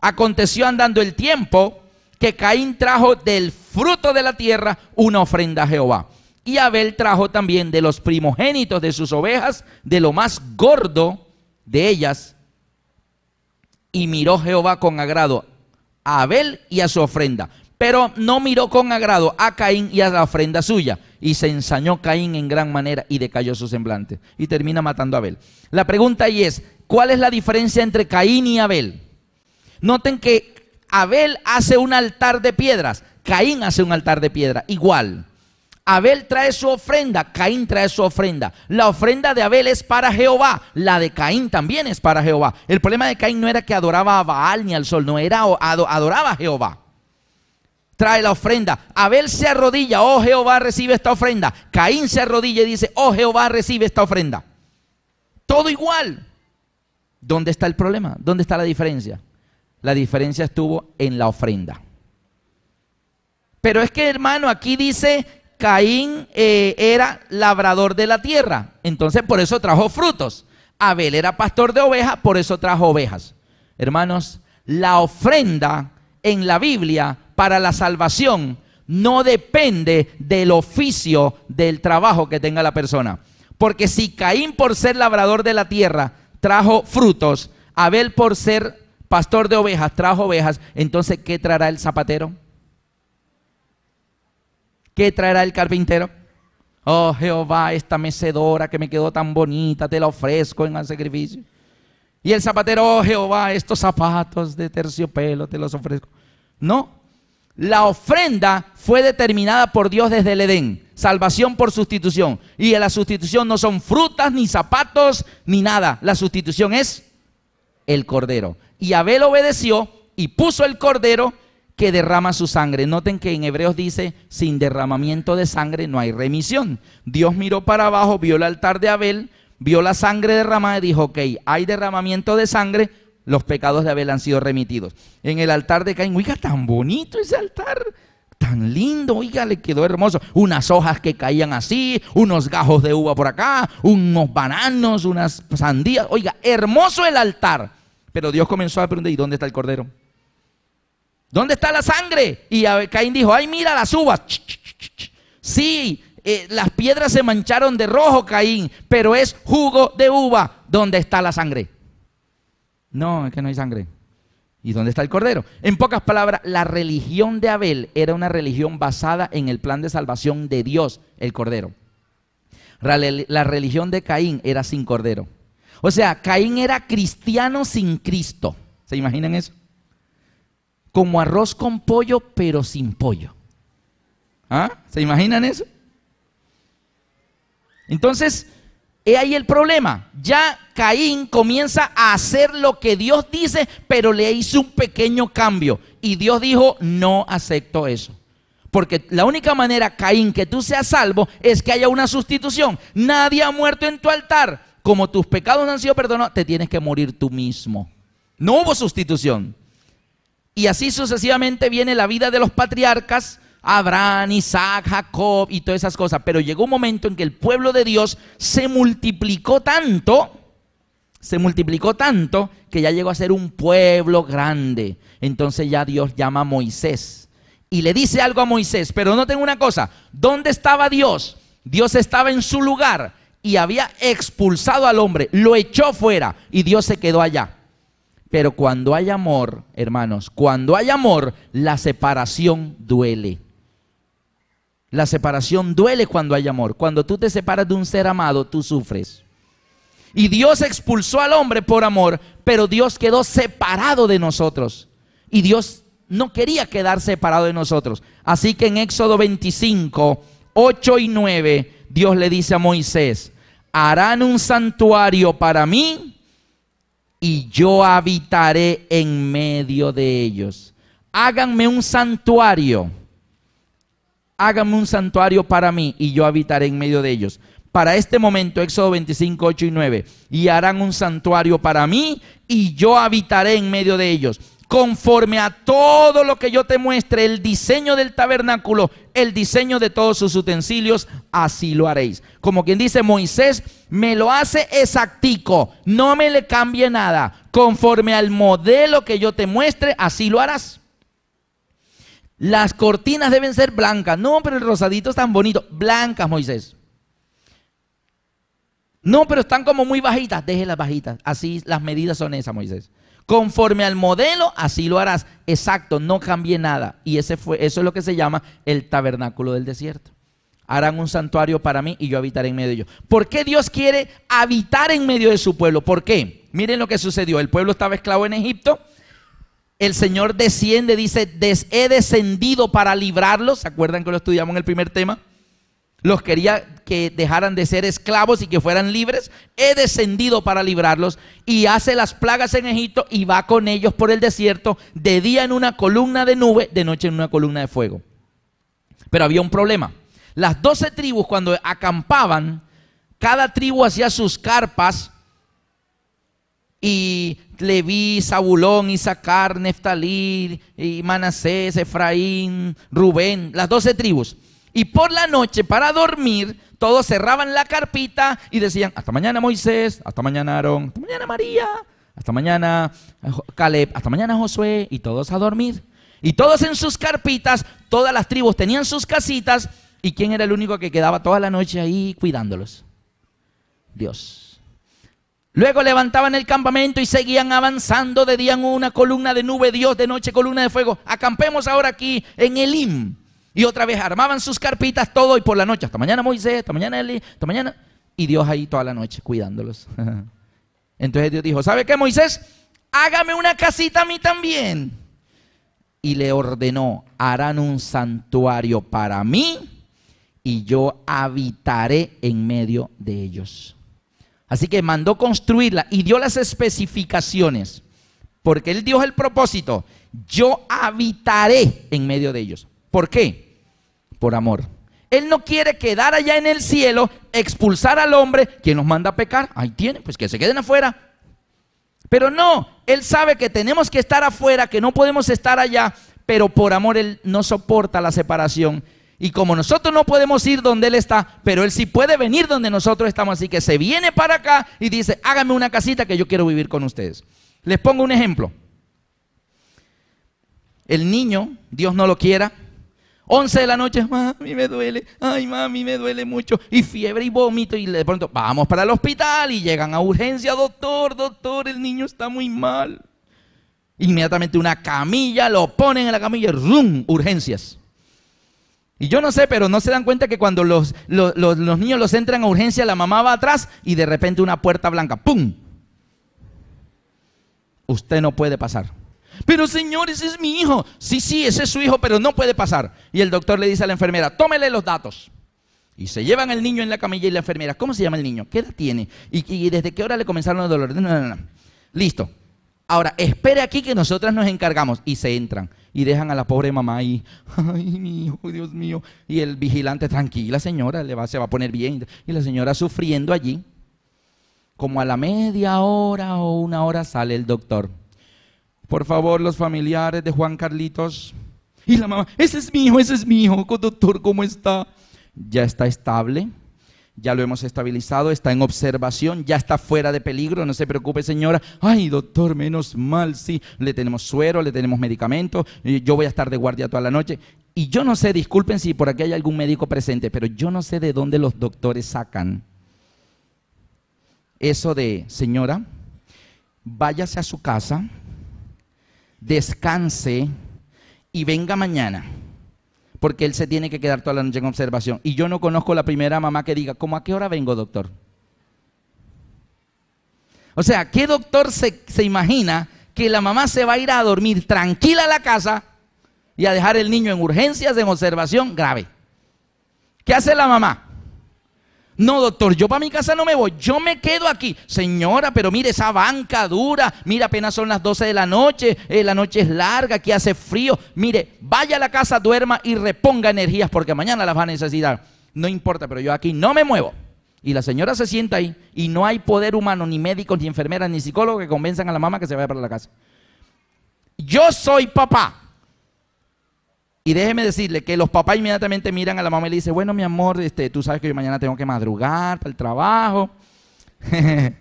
Aconteció andando el tiempo que Caín trajo del fruto de la tierra una ofrenda a Jehová. Y Abel trajo también de los primogénitos de sus ovejas, de lo más gordo de ellas. Y miró Jehová con agrado a Abel y a su ofrenda. Pero no miró con agrado a Caín y a la ofrenda suya. Y se ensañó Caín en gran manera y decayó su semblante. Y termina matando a Abel. La pregunta ahí es, ¿cuál es la diferencia entre Caín y Abel? Noten que Abel hace un altar de piedras, Caín hace un altar de piedra, igual. Abel trae su ofrenda, Caín trae su ofrenda. La ofrenda de Abel es para Jehová, la de Caín también es para Jehová. El problema de Caín no era que adoraba a Baal ni al sol, no era adoraba a Jehová trae la ofrenda. Abel se arrodilla, oh Jehová, recibe esta ofrenda. Caín se arrodilla y dice, oh Jehová, recibe esta ofrenda. Todo igual. ¿Dónde está el problema? ¿Dónde está la diferencia? La diferencia estuvo en la ofrenda. Pero es que, hermano, aquí dice, Caín eh, era labrador de la tierra, entonces por eso trajo frutos. Abel era pastor de ovejas, por eso trajo ovejas. Hermanos, la ofrenda en la Biblia para la salvación no depende del oficio del trabajo que tenga la persona. Porque si Caín por ser labrador de la tierra trajo frutos, Abel por ser pastor de ovejas trajo ovejas, entonces ¿qué traerá el zapatero? ¿Qué traerá el carpintero? Oh Jehová, esta mecedora que me quedó tan bonita, te la ofrezco en el sacrificio. Y el zapatero, oh Jehová, estos zapatos de terciopelo te los ofrezco. No, la ofrenda fue determinada por Dios desde el Edén. Salvación por sustitución. Y la sustitución no son frutas, ni zapatos, ni nada. La sustitución es el cordero. Y Abel obedeció y puso el cordero que derrama su sangre. Noten que en Hebreos dice, sin derramamiento de sangre no hay remisión. Dios miró para abajo, vio el altar de Abel, vio la sangre derramada y dijo, ok, hay derramamiento de sangre, los pecados de Abel han sido remitidos. En el altar de Caín, oiga, tan bonito ese altar, tan lindo, oiga, le quedó hermoso. Unas hojas que caían así, unos gajos de uva por acá, unos bananos, unas sandías, oiga, hermoso el altar. Pero Dios comenzó a preguntar, ¿y dónde está el cordero? ¿Dónde está la sangre? Y Caín dijo, ay, mira las uvas. Sí, eh, las piedras se mancharon de rojo, Caín, pero es jugo de uva. ¿Dónde está la sangre? No, es que no hay sangre. ¿Y dónde está el cordero? En pocas palabras, la religión de Abel era una religión basada en el plan de salvación de Dios, el cordero. La religión de Caín era sin cordero. O sea, Caín era cristiano sin Cristo. ¿Se imaginan eso? Como arroz con pollo, pero sin pollo. ¿Ah? ¿Se imaginan eso? Entonces, He ahí el problema. Ya Caín comienza a hacer lo que Dios dice, pero le hizo un pequeño cambio. Y Dios dijo, no acepto eso. Porque la única manera, Caín, que tú seas salvo es que haya una sustitución. Nadie ha muerto en tu altar. Como tus pecados no han sido perdonados, te tienes que morir tú mismo. No hubo sustitución. Y así sucesivamente viene la vida de los patriarcas Abraham, Isaac, Jacob y todas esas cosas. Pero llegó un momento en que el pueblo de Dios se multiplicó tanto, se multiplicó tanto que ya llegó a ser un pueblo grande. Entonces ya Dios llama a Moisés y le dice algo a Moisés. Pero no tengo una cosa, ¿dónde estaba Dios? Dios estaba en su lugar y había expulsado al hombre, lo echó fuera y Dios se quedó allá. Pero cuando hay amor, hermanos, cuando hay amor, la separación duele. La separación duele cuando hay amor. Cuando tú te separas de un ser amado, tú sufres. Y Dios expulsó al hombre por amor, pero Dios quedó separado de nosotros. Y Dios no quería quedar separado de nosotros. Así que en Éxodo 25, 8 y 9, Dios le dice a Moisés, harán un santuario para mí y yo habitaré en medio de ellos. Háganme un santuario hágame un santuario para mí y yo habitaré en medio de ellos. Para este momento, Éxodo 25, 8 y 9, y harán un santuario para mí y yo habitaré en medio de ellos. Conforme a todo lo que yo te muestre, el diseño del tabernáculo, el diseño de todos sus utensilios, así lo haréis. Como quien dice Moisés, me lo hace exactico, no me le cambie nada. Conforme al modelo que yo te muestre, así lo harás. Las cortinas deben ser blancas. No, pero el rosadito es tan bonito. Blancas, Moisés. No, pero están como muy bajitas. Déjelas bajitas. Así las medidas son esas, Moisés. Conforme al modelo, así lo harás. Exacto, no cambie nada. Y ese fue, eso es lo que se llama el tabernáculo del desierto. Harán un santuario para mí y yo habitaré en medio de ellos. ¿Por qué Dios quiere habitar en medio de su pueblo? ¿Por qué? Miren lo que sucedió. El pueblo estaba esclavo en Egipto el Señor desciende, dice, he descendido para librarlos. ¿Se acuerdan que lo estudiamos en el primer tema? Los quería que dejaran de ser esclavos y que fueran libres. He descendido para librarlos y hace las plagas en Egipto y va con ellos por el desierto, de día en una columna de nube, de noche en una columna de fuego. Pero había un problema. Las doce tribus cuando acampaban, cada tribu hacía sus carpas y Leví, Zabulón, Isaacar, Neftalí, y Manasés, Efraín, Rubén, las doce tribus. Y por la noche, para dormir, todos cerraban la carpita y decían, hasta mañana Moisés, hasta mañana Aarón, hasta mañana María, hasta mañana Caleb, hasta mañana Josué, y todos a dormir. Y todos en sus carpitas, todas las tribus tenían sus casitas, y ¿quién era el único que quedaba toda la noche ahí cuidándolos? Dios. Luego levantaban el campamento y seguían avanzando. De día en una columna de nube, Dios, de noche columna de fuego. Acampemos ahora aquí en Elim. Y otra vez armaban sus carpitas todo y por la noche. Hasta mañana Moisés, hasta mañana Eli, hasta mañana. Y Dios ahí toda la noche cuidándolos. Entonces Dios dijo, ¿sabe qué Moisés? Hágame una casita a mí también. Y le ordenó, harán un santuario para mí y yo habitaré en medio de ellos. Así que mandó construirla y dio las especificaciones, porque él dio el propósito, yo habitaré en medio de ellos. ¿Por qué? Por amor. Él no quiere quedar allá en el cielo, expulsar al hombre quien nos manda a pecar. Ahí tiene, pues que se queden afuera. Pero no, Él sabe que tenemos que estar afuera, que no podemos estar allá, pero por amor Él no soporta la separación y como nosotros no podemos ir donde Él está, pero Él sí puede venir donde nosotros estamos. Así que se viene para acá y dice, hágame una casita que yo quiero vivir con ustedes. Les pongo un ejemplo. El niño, Dios no lo quiera, 11 de la noche, mami me duele, ay mami me duele mucho, y fiebre y vómito, y de pronto vamos para el hospital y llegan a urgencia, doctor, doctor, el niño está muy mal. Inmediatamente una camilla, lo ponen en la camilla, ¡rum! Urgencias. Y yo no sé, pero no se dan cuenta que cuando los, niños los entran a urgencia, la mamá va atrás y de repente una puerta blanca, ¡pum! Usted no puede pasar. Pero señor, ese es mi hijo. Sí, sí, ese es su hijo, pero no puede pasar. Y el doctor le dice a la enfermera, tómele los datos. Y se llevan el niño en la camilla y la enfermera, ¿cómo se llama el niño? ¿Qué edad tiene? ¿Y, desde qué hora le comenzaron los dolores? Listo. Ahora, espere aquí que nosotras nos encargamos. Y se entran y dejan a la pobre mamá ahí, ay, mi hijo, Dios mío. Y el vigilante, tranquila señora, le va, se va a poner bien. Y la señora sufriendo allí. Como a la media hora o una hora sale el doctor. Por favor, los familiares de Juan Carlitos. Y la mamá, ese es mi hijo, ese es mi hijo, doctor, ¿cómo está? Ya está estable ya lo hemos estabilizado, está en observación, ya está fuera de peligro, no se preocupe señora, ay doctor, menos mal, sí, le tenemos suero, le tenemos medicamentos, yo voy a estar de guardia toda la noche. Y yo no sé, disculpen si por aquí hay algún médico presente, pero yo no sé de dónde los doctores sacan eso de, señora, váyase a su casa, descanse y venga mañana porque él se tiene que quedar toda la noche en observación. Y yo no conozco la primera mamá que diga, ¿cómo a qué hora vengo, doctor? O sea, ¿qué doctor se, imagina que la mamá se va a ir a dormir tranquila a la casa y a dejar el niño en urgencias, en observación grave? ¿Qué hace la mamá? No, doctor, yo para mi casa no me voy, yo me quedo aquí. Señora, pero mire esa banca dura, mira apenas son las 12 de la noche, eh, la noche es larga, aquí hace frío. Mire, vaya a la casa, duerma y reponga energías porque mañana las va a necesitar. No importa, pero yo aquí no me muevo. Y la señora se sienta ahí y no hay poder humano, ni médicos, ni enfermeras, ni psicólogos que convenzan a la mamá que se vaya para la casa. Yo soy papá, y déjeme decirle que los papás inmediatamente miran a la mamá y le dicen, bueno, mi amor, este, tú sabes que yo mañana tengo que madrugar para el trabajo.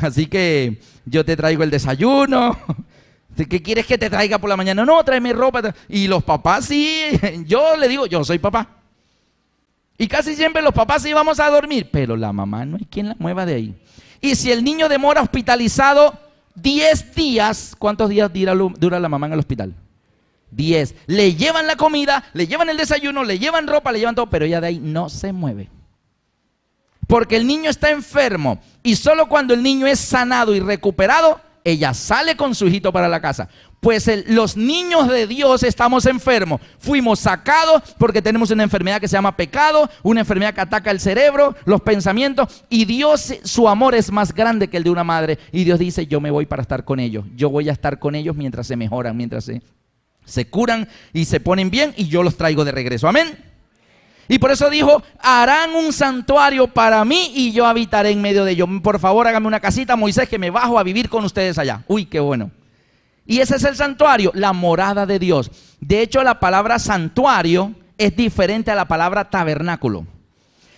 Así que yo te traigo el desayuno. ¿Qué quieres que te traiga por la mañana? No, mi ropa. Y los papás sí, yo le digo, yo soy papá. Y casi siempre los papás sí vamos a dormir, pero la mamá no hay quien la mueva de ahí. Y si el niño demora hospitalizado 10 días, ¿cuántos días dura la mamá en el hospital? 10. Le llevan la comida, le llevan el desayuno, le llevan ropa, le llevan todo, pero ella de ahí no se mueve. Porque el niño está enfermo y solo cuando el niño es sanado y recuperado, ella sale con su hijito para la casa. Pues los niños de Dios estamos enfermos. Fuimos sacados porque tenemos una enfermedad que se llama pecado, una enfermedad que ataca el cerebro, los pensamientos. Y Dios, su amor es más grande que el de una madre. Y Dios dice, yo me voy para estar con ellos. Yo voy a estar con ellos mientras se mejoran, mientras se se curan y se ponen bien y yo los traigo de regreso. Amén. Y por eso dijo, harán un santuario para mí y yo habitaré en medio de ellos. Por favor, hágame una casita, Moisés, que me bajo a vivir con ustedes allá. Uy, qué bueno. Y ese es el santuario, la morada de Dios. De hecho, la palabra santuario es diferente a la palabra tabernáculo.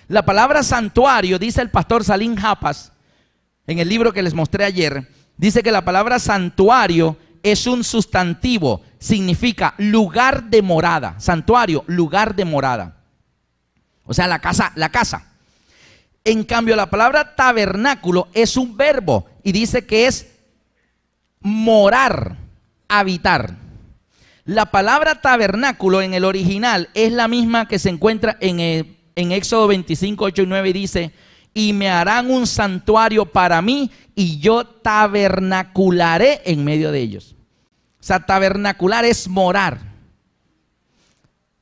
La palabra santuario, dice el pastor Salín Japas, en el libro que les mostré ayer, dice que la palabra santuario es un sustantivo, significa lugar de morada, santuario, lugar de morada. O sea, la casa, la casa. En cambio, la palabra tabernáculo es un verbo y dice que es morar, habitar. La palabra tabernáculo en el original es la misma que se encuentra en, en Éxodo 25, 8 y 9 y dice, y me harán un santuario para mí y yo tabernacularé en medio de ellos. O sea, tabernacular es morar.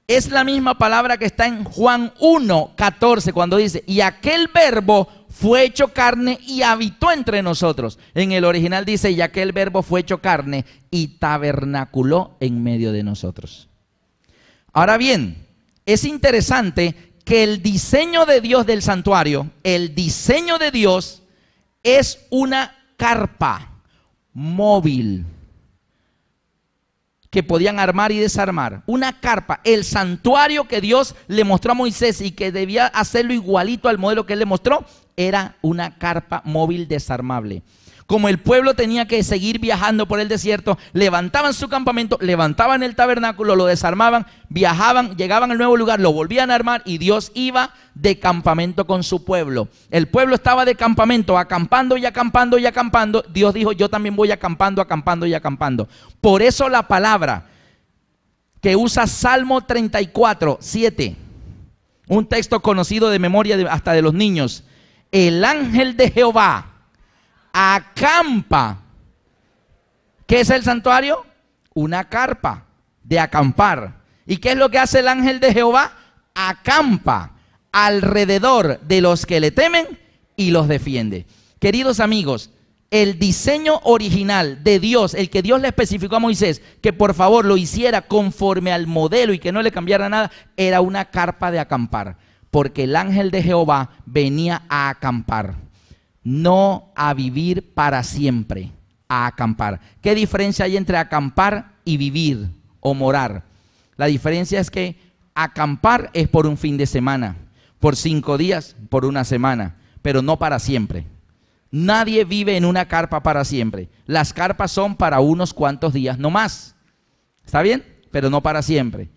Es la misma palabra que está en Juan 1, 14, cuando dice, y aquel verbo fue hecho carne y habitó entre nosotros. En el original dice, y aquel verbo fue hecho carne y tabernaculó en medio de nosotros. Ahora bien, es interesante que el diseño de Dios del santuario, el diseño de Dios es una carpa móvil que podían armar y desarmar. Una carpa, el santuario que Dios le mostró a Moisés y que debía hacerlo igualito al modelo que él le mostró, era una carpa móvil desarmable. Como el pueblo tenía que seguir viajando por el desierto, levantaban su campamento, levantaban el tabernáculo, lo desarmaban, viajaban, llegaban al nuevo lugar, lo volvían a armar y Dios iba de campamento con su pueblo. El pueblo estaba de campamento, acampando y acampando y acampando. Dios dijo, yo también voy acampando, acampando y acampando. Por eso la palabra que usa Salmo 34, 7, un texto conocido de memoria hasta de los niños. El ángel de Jehová acampa. ¿Qué es el santuario? Una carpa de acampar. ¿Y qué es lo que hace el ángel de Jehová? Acampa alrededor de los que le temen y los defiende. Queridos amigos, el diseño original de Dios, el que Dios le especificó a Moisés, que por favor lo hiciera conforme al modelo y que no le cambiara nada, era una carpa de acampar, porque el ángel de Jehová venía a acampar no a vivir para siempre, a acampar. ¿Qué diferencia hay entre acampar y vivir o morar? La diferencia es que acampar es por un fin de semana, por cinco días, por una semana, pero no para siempre. Nadie vive en una carpa para siempre. Las carpas son para unos cuantos días, no más. ¿Está bien? Pero no para siempre.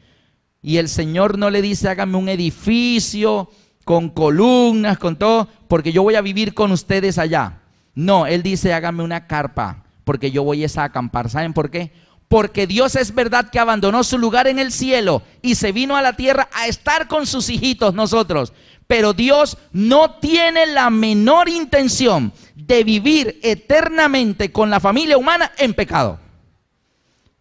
Y el Señor no le dice, hágame un edificio con columnas, con todo, porque yo voy a vivir con ustedes allá. No, él dice, hágame una carpa, porque yo voy a acampar. ¿Saben por qué? Porque Dios es verdad que abandonó su lugar en el cielo y se vino a la tierra a estar con sus hijitos nosotros. Pero Dios no tiene la menor intención de vivir eternamente con la familia humana en pecado.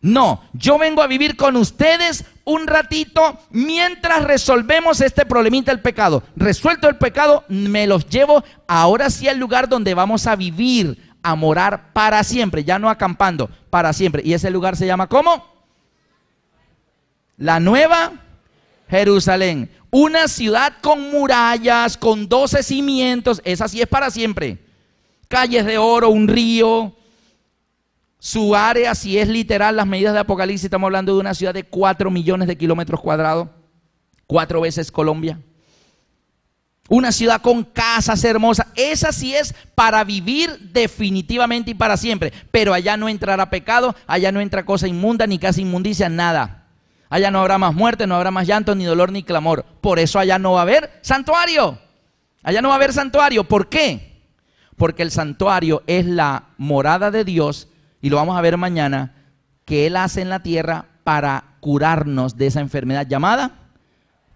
No, yo vengo a vivir con ustedes un ratito mientras resolvemos este problemita del pecado. Resuelto el pecado, me los llevo ahora sí al lugar donde vamos a vivir, a morar para siempre, ya no acampando, para siempre. Y ese lugar se llama ¿cómo? La nueva Jerusalén. Una ciudad con murallas, con doce cimientos, esa sí es para siempre. Calles de oro, un río, su área, si es literal, las medidas de Apocalipsis, estamos hablando de una ciudad de 4 millones de kilómetros cuadrados, cuatro veces Colombia. Una ciudad con casas hermosas. Esa sí es para vivir definitivamente y para siempre. Pero allá no entrará pecado, allá no entra cosa inmunda, ni casa inmundicia, nada. Allá no habrá más muerte, no habrá más llanto, ni dolor, ni clamor. Por eso allá no va a haber santuario. Allá no va a haber santuario. ¿Por qué? Porque el santuario es la morada de Dios y lo vamos a ver mañana, que Él hace en la tierra para curarnos de esa enfermedad llamada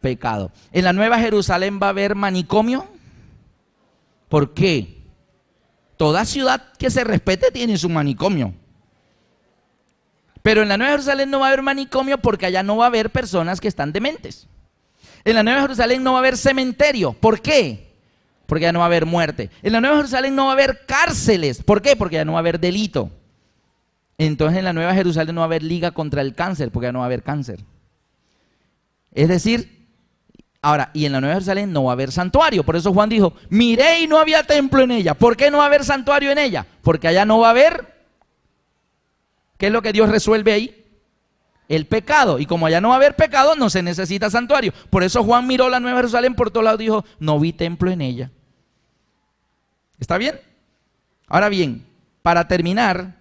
pecado. En la Nueva Jerusalén va a haber manicomio. ¿Por qué? Toda ciudad que se respete tiene su manicomio. Pero en la Nueva Jerusalén no va a haber manicomio porque allá no va a haber personas que están dementes. En la Nueva Jerusalén no va a haber cementerio. ¿Por qué? Porque ya no va a haber muerte. En la Nueva Jerusalén no va a haber cárceles. ¿Por qué? Porque ya no va a haber delito entonces en la Nueva Jerusalén no va a haber liga contra el cáncer, porque ya no va a haber cáncer. Es decir, ahora, y en la Nueva Jerusalén no va a haber santuario. Por eso Juan dijo, miré y no había templo en ella. ¿Por qué no va a haber santuario en ella? Porque allá no va a haber... ¿Qué es lo que Dios resuelve ahí? El pecado. Y como allá no va a haber pecado, no se necesita santuario. Por eso Juan miró la Nueva Jerusalén por todos lados y dijo, no vi templo en ella. ¿Está bien? Ahora bien, para terminar,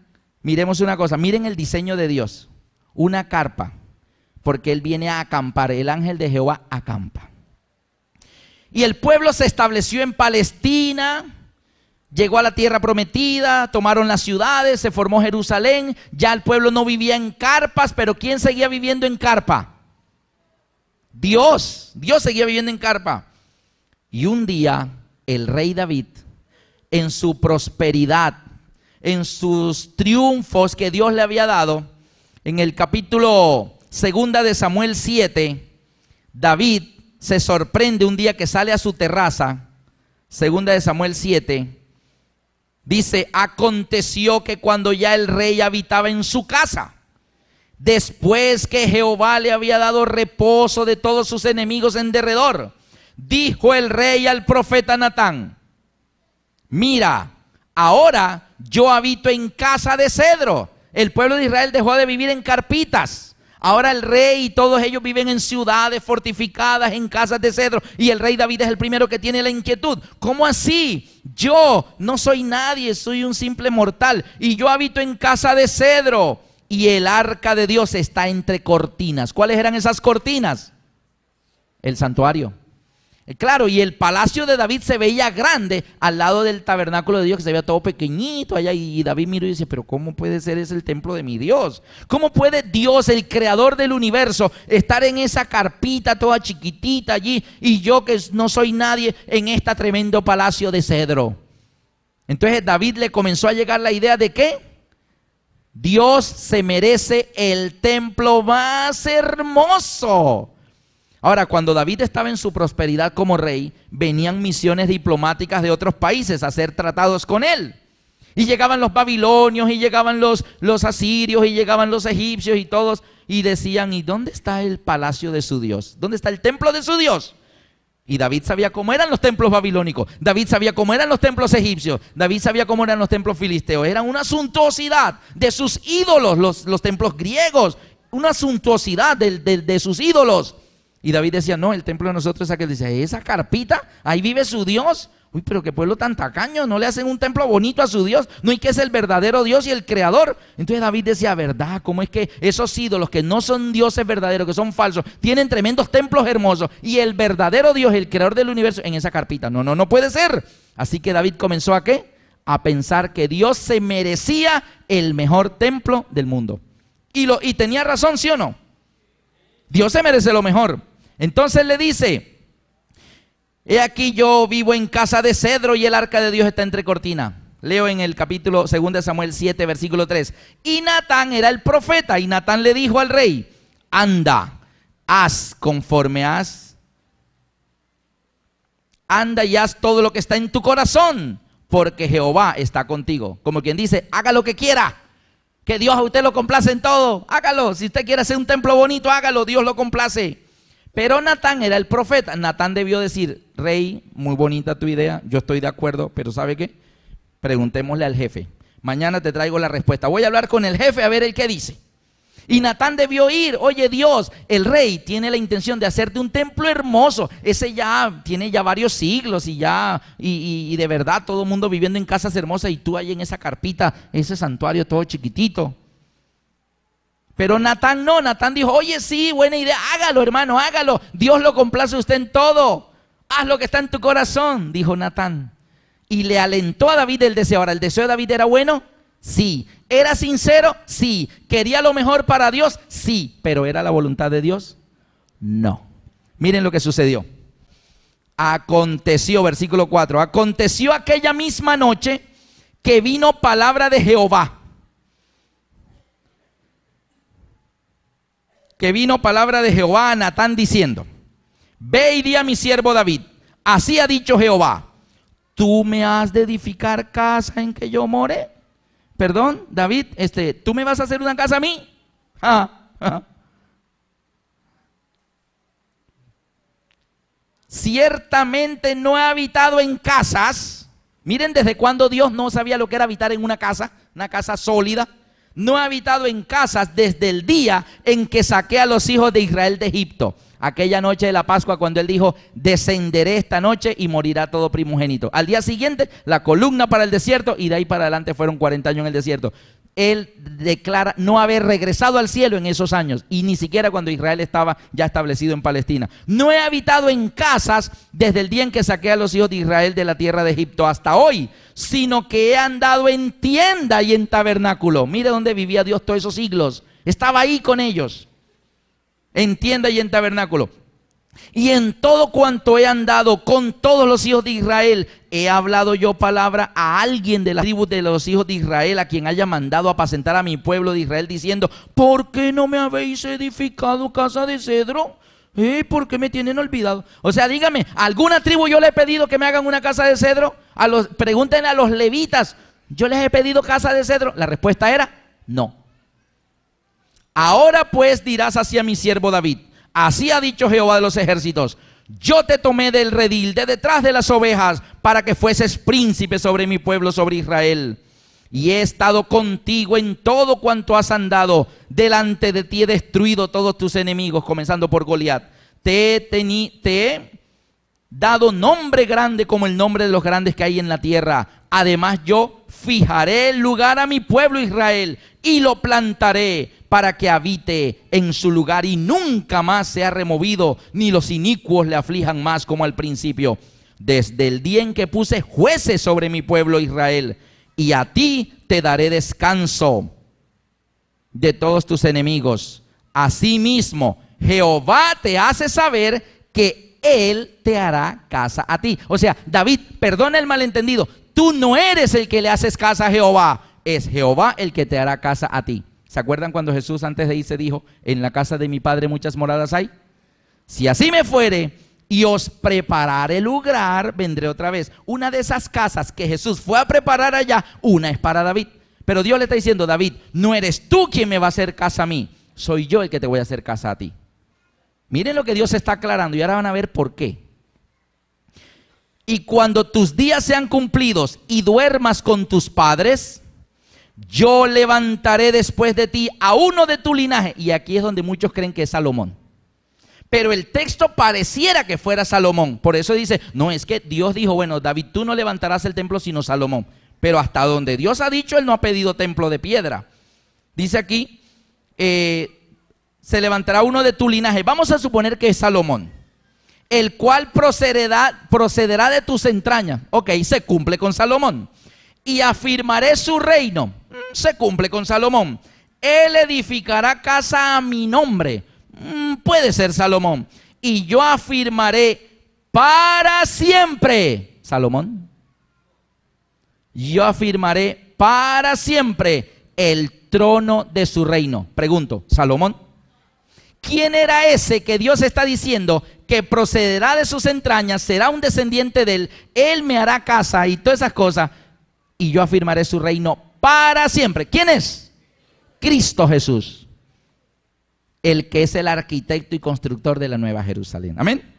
Miremos una cosa, miren el diseño de Dios, una carpa, porque Él viene a acampar, el ángel de Jehová acampa. Y el pueblo se estableció en Palestina, llegó a la tierra prometida, tomaron las ciudades, se formó Jerusalén, ya el pueblo no vivía en carpas, pero ¿quién seguía viviendo en carpa? Dios, Dios seguía viviendo en carpa. Y un día el rey David, en su prosperidad, en sus triunfos que Dios le había dado, en el capítulo segunda de Samuel 7, David se sorprende un día que sale a su terraza, segunda de Samuel 7, dice, aconteció que cuando ya el rey habitaba en su casa, después que Jehová le había dado reposo de todos sus enemigos en derredor, dijo el rey al profeta Natán, mira, ahora yo habito en casa de cedro. El pueblo de Israel dejó de vivir en carpitas. Ahora el rey y todos ellos viven en ciudades fortificadas, en casas de cedro. Y el rey David es el primero que tiene la inquietud. ¿Cómo así? Yo no soy nadie, soy un simple mortal. Y yo habito en casa de cedro. Y el arca de Dios está entre cortinas. ¿Cuáles eran esas cortinas? El santuario. Eh, claro, y el palacio de David se veía grande al lado del tabernáculo de Dios, que se veía todo pequeñito allá. Y David miró y dice, pero ¿cómo puede ser ese el templo de mi Dios? ¿Cómo puede Dios, el creador del universo, estar en esa carpita toda chiquitita allí y yo que no soy nadie en este tremendo palacio de cedro? Entonces David le comenzó a llegar la idea de que Dios se merece el templo más hermoso Ahora, cuando David estaba en su prosperidad como rey, venían misiones diplomáticas de otros países a ser tratados con él. Y llegaban los babilonios, y llegaban los, los asirios, y llegaban los egipcios, y todos, y decían, ¿y dónde está el palacio de su Dios? ¿Dónde está el templo de su Dios? Y David sabía cómo eran los templos babilónicos, David sabía cómo eran los templos egipcios, David sabía cómo eran los templos filisteos. Eran una suntuosidad de sus ídolos, los, los templos griegos, una suntuosidad de sus ídolos. Y David decía, no, el templo de nosotros es aquel. Dice, esa carpita, ahí vive su Dios. Uy, pero qué pueblo tan tacaño, no le hacen un templo bonito a su Dios, no hay que es el verdadero Dios y el creador. Entonces David decía, ¿verdad? ¿Cómo es que esos ídolos que no son dioses verdaderos, que son falsos, tienen tremendos templos hermosos y el verdadero Dios, el creador del universo, en esa carpita? No, no, no puede ser. Así que David comenzó a qué? A pensar que Dios se merecía el mejor templo del mundo. Y, lo, y tenía razón, ¿sí o no? Dios se merece lo mejor. Entonces le dice, he aquí yo vivo en casa de cedro y el arca de Dios está entre cortinas. Leo en el capítulo 2 Samuel 7, versículo 3. Y Natán era el profeta y Natán le dijo al rey, anda, haz conforme haz. Anda y haz todo lo que está en tu corazón, porque Jehová está contigo. Como quien dice, haga lo que quiera. Que Dios a usted lo complace en todo. Hágalo. Si usted quiere hacer un templo bonito, hágalo. Dios lo complace. Pero Natán era el profeta. Natán debió decir, rey, muy bonita tu idea, yo estoy de acuerdo, pero ¿sabe qué? Preguntémosle al jefe. Mañana te traigo la respuesta. Voy a hablar con el jefe a ver el qué dice. Y Natán debió ir, oye Dios, el rey tiene la intención de hacerte un templo hermoso. Ese ya tiene ya varios siglos y ya, y, y, y de verdad todo el mundo viviendo en casas hermosas y tú ahí en esa carpita, ese santuario todo chiquitito. Pero Natán no, Natán dijo, oye sí, buena idea, hágalo hermano, hágalo. Dios lo complace a usted en todo. Haz lo que está en tu corazón, dijo Natán. Y le alentó a David el deseo. Ahora, ¿el deseo de David era bueno? Sí. ¿Era sincero? Sí. ¿Quería lo mejor para Dios? Sí. ¿Pero era la voluntad de Dios? No. Miren lo que sucedió. Aconteció, versículo 4, aconteció aquella misma noche que vino palabra de Jehová que vino palabra de Jehová a Natán diciendo, ve y di a mi siervo David, así ha dicho Jehová, tú me has de edificar casa en que yo more. Perdón, David, este, ¿tú me vas a hacer una casa a mí? Ah, ah. Ciertamente no he habitado en casas. Miren desde cuando Dios no sabía lo que era habitar en una casa, una casa sólida no ha habitado en casas desde el día en que saqué a los hijos de Israel de Egipto. Aquella noche de la Pascua cuando él dijo, descenderé esta noche y morirá todo primogénito. Al día siguiente, la columna para el desierto y de ahí para adelante fueron 40 años en el desierto él declara no haber regresado al cielo en esos años, y ni siquiera cuando Israel estaba ya establecido en Palestina. No he habitado en casas desde el día en que saqué a los hijos de Israel de la tierra de Egipto hasta hoy, sino que he andado en tienda y en tabernáculo. Mire dónde vivía Dios todos esos siglos. Estaba ahí con ellos, en tienda y en tabernáculo. Y en todo cuanto he andado con todos los hijos de Israel, he hablado yo palabra a alguien de la tribu de los hijos de Israel, a quien haya mandado apacentar a mi pueblo de Israel, diciendo, ¿por qué no me habéis edificado casa de cedro? ¿y eh, ¿Por qué me tienen olvidado? O sea, dígame, ¿alguna tribu yo le he pedido que me hagan una casa de cedro? A los, pregúntenle a los levitas, ¿yo les he pedido casa de cedro? La respuesta era, no. Ahora pues dirás así a mi siervo David. Así ha dicho Jehová de los ejércitos. Yo te tomé del redil, de detrás de las ovejas, para que fueses príncipe sobre mi pueblo, sobre Israel. Y he estado contigo en todo cuanto has andado. Delante de ti he destruido todos tus enemigos, comenzando por Goliat. Te he, te he dado nombre grande como el nombre de los grandes que hay en la tierra. Además yo fijaré el lugar a mi pueblo Israel y lo plantaré para que habite en su lugar y nunca más sea removido, ni los inicuos le aflijan más como al principio. Desde el día en que puse jueces sobre mi pueblo Israel, y a ti te daré descanso de todos tus enemigos. Asimismo, Jehová te hace saber que Él te hará casa a ti. O sea, David, perdona el malentendido, tú no eres el que le haces casa a Jehová, es Jehová el que te hará casa a ti. ¿Se acuerdan cuando Jesús antes de irse dijo, en la casa de mi padre muchas moradas hay? Si así me fuere y os prepararé lugar, vendré otra vez. Una de esas casas que Jesús fue a preparar allá, una es para David. Pero Dios le está diciendo, David, no eres tú quien me va a hacer casa a mí, soy yo el que te voy a hacer casa a ti. Miren lo que Dios está aclarando y ahora van a ver por qué. Y cuando tus días sean cumplidos y duermas con tus padres, yo levantaré después de ti a uno de tu linaje. Y aquí es donde muchos creen que es Salomón. Pero el texto pareciera que fuera Salomón. Por eso dice, no, es que Dios dijo, bueno, David, tú no levantarás el templo sino Salomón. Pero hasta donde Dios ha dicho, él no ha pedido templo de piedra. Dice aquí, eh, se levantará uno de tu linaje. Vamos a suponer que es Salomón, el cual procederá, procederá de tus entrañas. Ok, se cumple con Salomón y afirmaré su reino. Se cumple con Salomón. Él edificará casa a mi nombre. Mm, puede ser Salomón. Y yo afirmaré para siempre. Salomón. Yo afirmaré para siempre el trono de su reino. Pregunto, Salomón. ¿Quién era ese que Dios está diciendo que procederá de sus entrañas, será un descendiente de él, él me hará casa y todas esas cosas? y yo afirmaré su reino para siempre. ¿Quién es? Cristo Jesús, el que es el arquitecto y constructor de la nueva Jerusalén. Amén.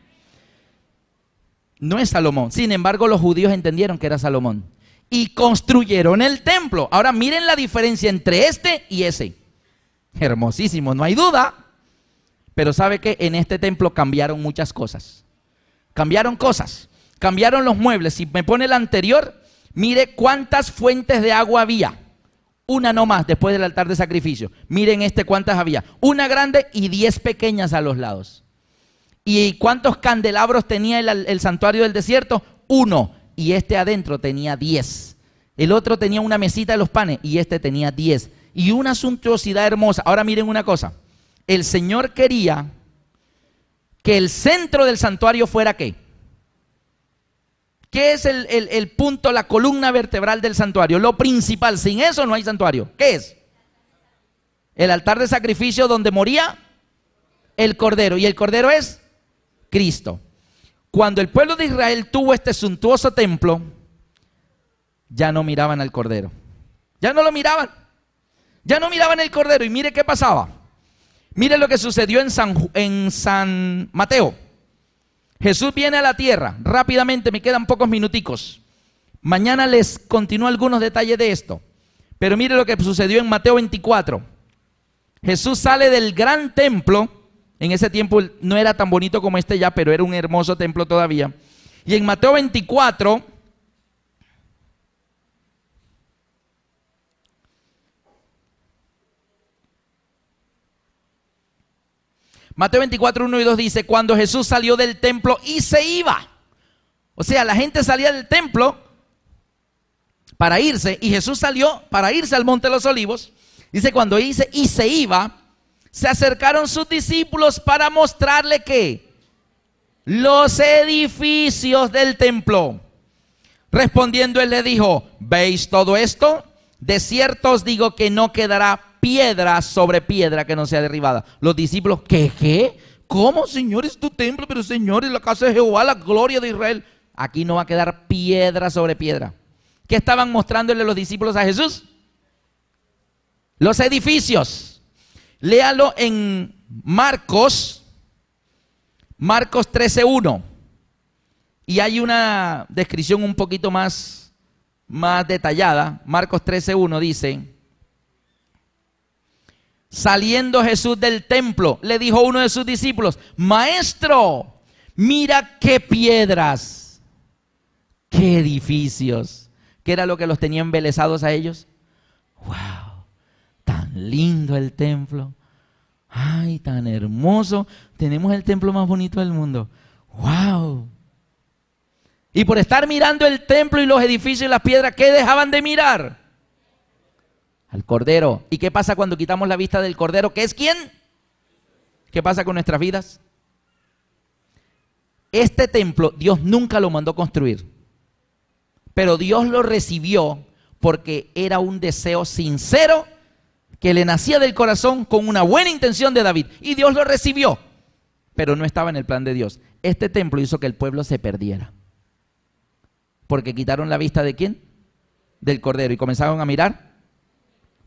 No es Salomón. Sin embargo, los judíos entendieron que era Salomón y construyeron el templo. Ahora miren la diferencia entre este y ese. Hermosísimo, no hay duda. Pero sabe que en este templo cambiaron muchas cosas. Cambiaron cosas. Cambiaron los muebles. Si me pone el anterior, Mire cuántas fuentes de agua había. Una no más después del altar de sacrificio. Miren este cuántas había. Una grande y diez pequeñas a los lados. ¿Y cuántos candelabros tenía el, santuario del desierto? Uno. Y este adentro tenía diez. El otro tenía una mesita de los panes y este tenía diez. Y una suntuosidad hermosa. Ahora miren una cosa. El Señor quería que el centro del santuario fuera qué? ¿Qué es el, punto, la columna vertebral del santuario? Lo principal, sin eso no hay santuario. ¿Qué es? El altar de sacrificio donde moría el cordero. Y el cordero es Cristo. Cuando el pueblo de Israel tuvo este suntuoso templo, ya no miraban al cordero. Ya no lo miraban. Ya no miraban el cordero. Y mire qué pasaba. Mire lo que sucedió en San Mateo Jesús viene a la tierra. Rápidamente, me quedan pocos minuticos. Mañana les continúo algunos detalles de esto. Pero mire lo que sucedió en Mateo 24. Jesús sale del gran templo. En ese tiempo no era tan bonito como este ya, pero era un hermoso templo todavía. Y en Mateo 24 Mateo 24, 1 y 2 dice, cuando Jesús salió del templo y se iba. O sea, la gente salía del templo para irse y Jesús salió para irse al Monte de los Olivos. Dice, cuando hice y se iba, se acercaron sus discípulos para mostrarle que los edificios del templo. Respondiendo él le dijo, ¿veis todo esto? De cierto os digo que no quedará piedra sobre piedra que no sea derribada. Los discípulos, ¿qué? ¿Cómo, Señor, es tu templo? Pero, Señor, es la casa de Jehová, la gloria de Israel. Aquí no va a quedar piedra sobre piedra. ¿Qué estaban mostrándole los discípulos a Jesús? Los edificios. Léalo en Marcos, Marcos 13.1. Y hay una descripción un poquito más, más detallada. Marcos 13.1 dice, Saliendo Jesús del templo, le dijo uno de sus discípulos, Maestro, mira qué piedras, qué edificios. ¿Qué era lo que los tenía embelesados a ellos? ¡Wow! Tan lindo el templo. ¡Ay, tan hermoso! Tenemos el templo más bonito del mundo. ¡Wow! Y por estar mirando el templo y los edificios y las piedras, ¿qué dejaban de mirar? al Cordero. ¿Y qué pasa cuando quitamos la vista del Cordero? ¿Qué es quién? ¿Qué pasa con nuestras vidas? Este templo Dios nunca lo mandó construir, pero Dios lo recibió porque era un deseo sincero que le nacía del corazón con una buena intención de David. Y Dios lo recibió, pero no estaba en el plan de Dios. Este templo hizo que el pueblo se perdiera, porque quitaron la vista de quién? Del Cordero y comenzaron a mirar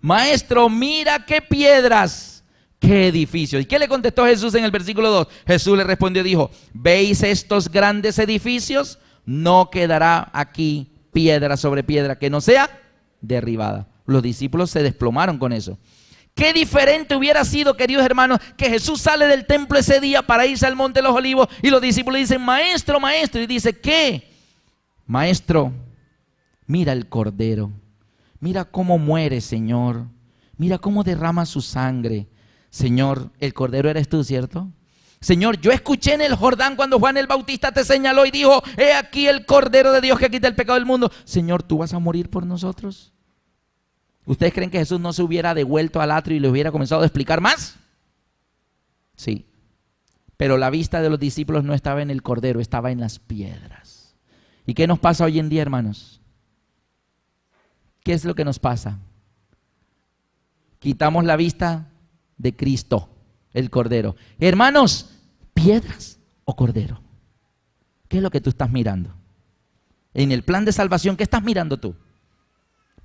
maestro, mira qué piedras, qué edificios. ¿Y qué le contestó Jesús en el versículo 2? Jesús le respondió dijo, ¿veis estos grandes edificios? No quedará aquí piedra sobre piedra que no sea derribada. Los discípulos se desplomaron con eso. Qué diferente hubiera sido, queridos hermanos, que Jesús sale del templo ese día para irse al Monte de los Olivos y los discípulos dicen, maestro, maestro, y dice, ¿qué? Maestro, mira el cordero Mira cómo muere, Señor. Mira cómo derrama su sangre. Señor, el Cordero eres tú, ¿cierto? Señor, yo escuché en el Jordán cuando Juan el Bautista te señaló y dijo, he aquí el Cordero de Dios que quita el pecado del mundo. Señor, ¿tú vas a morir por nosotros? ¿Ustedes creen que Jesús no se hubiera devuelto al atrio y le hubiera comenzado a explicar más? Sí. Pero la vista de los discípulos no estaba en el Cordero, estaba en las piedras. ¿Y qué nos pasa hoy en día, hermanos? ¿qué es lo que nos pasa? Quitamos la vista de Cristo, el Cordero. Hermanos, piedras o Cordero. ¿Qué es lo que tú estás mirando? En el plan de salvación, ¿qué estás mirando tú?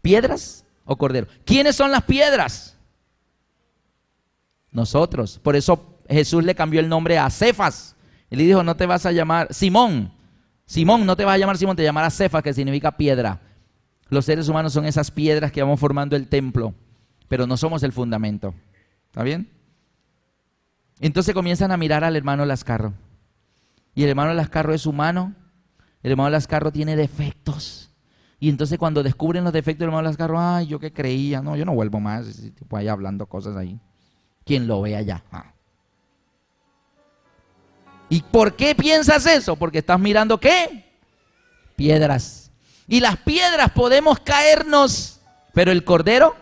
¿Piedras o Cordero? ¿Quiénes son las piedras? Nosotros. Por eso Jesús le cambió el nombre a Cefas. Él le dijo, no te vas a llamar Simón. Simón, no te vas a llamar Simón, te llamará Cefas, que significa piedra. Los seres humanos son esas piedras que vamos formando el templo, pero no somos el fundamento. ¿Está bien? Entonces comienzan a mirar al hermano Lascarro. Y el hermano Lascarro es humano, el hermano Lascarro tiene defectos. Y entonces cuando descubren los defectos del hermano Lascarro, ay, yo que creía, no, yo no vuelvo más, ese tipo ahí hablando cosas ahí. Quien lo vea ya. Ah. ¿Y por qué piensas eso? Porque estás mirando qué? Piedras. Y las piedras podemos caernos, pero el cordero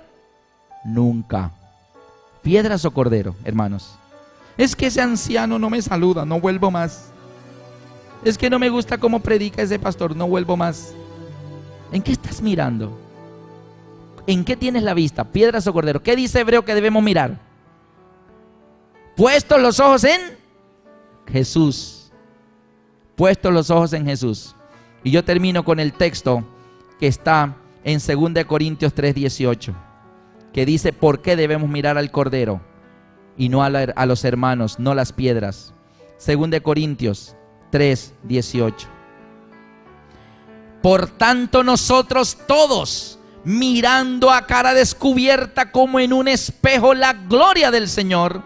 nunca. Piedras o cordero, hermanos. Es que ese anciano no me saluda, no vuelvo más. Es que no me gusta cómo predica ese pastor, no vuelvo más. ¿En qué estás mirando? ¿En qué tienes la vista? ¿Piedras o cordero? ¿Qué dice Hebreo que debemos mirar? Puesto los ojos en Jesús. Puesto los ojos en Jesús. Y yo termino con el texto que está en 2 Corintios 3:18, que dice, ¿por qué debemos mirar al Cordero y no a, los hermanos, no las piedras? 2 Corintios 3:18. Por tanto nosotros todos, mirando a cara descubierta como en un espejo la gloria del Señor,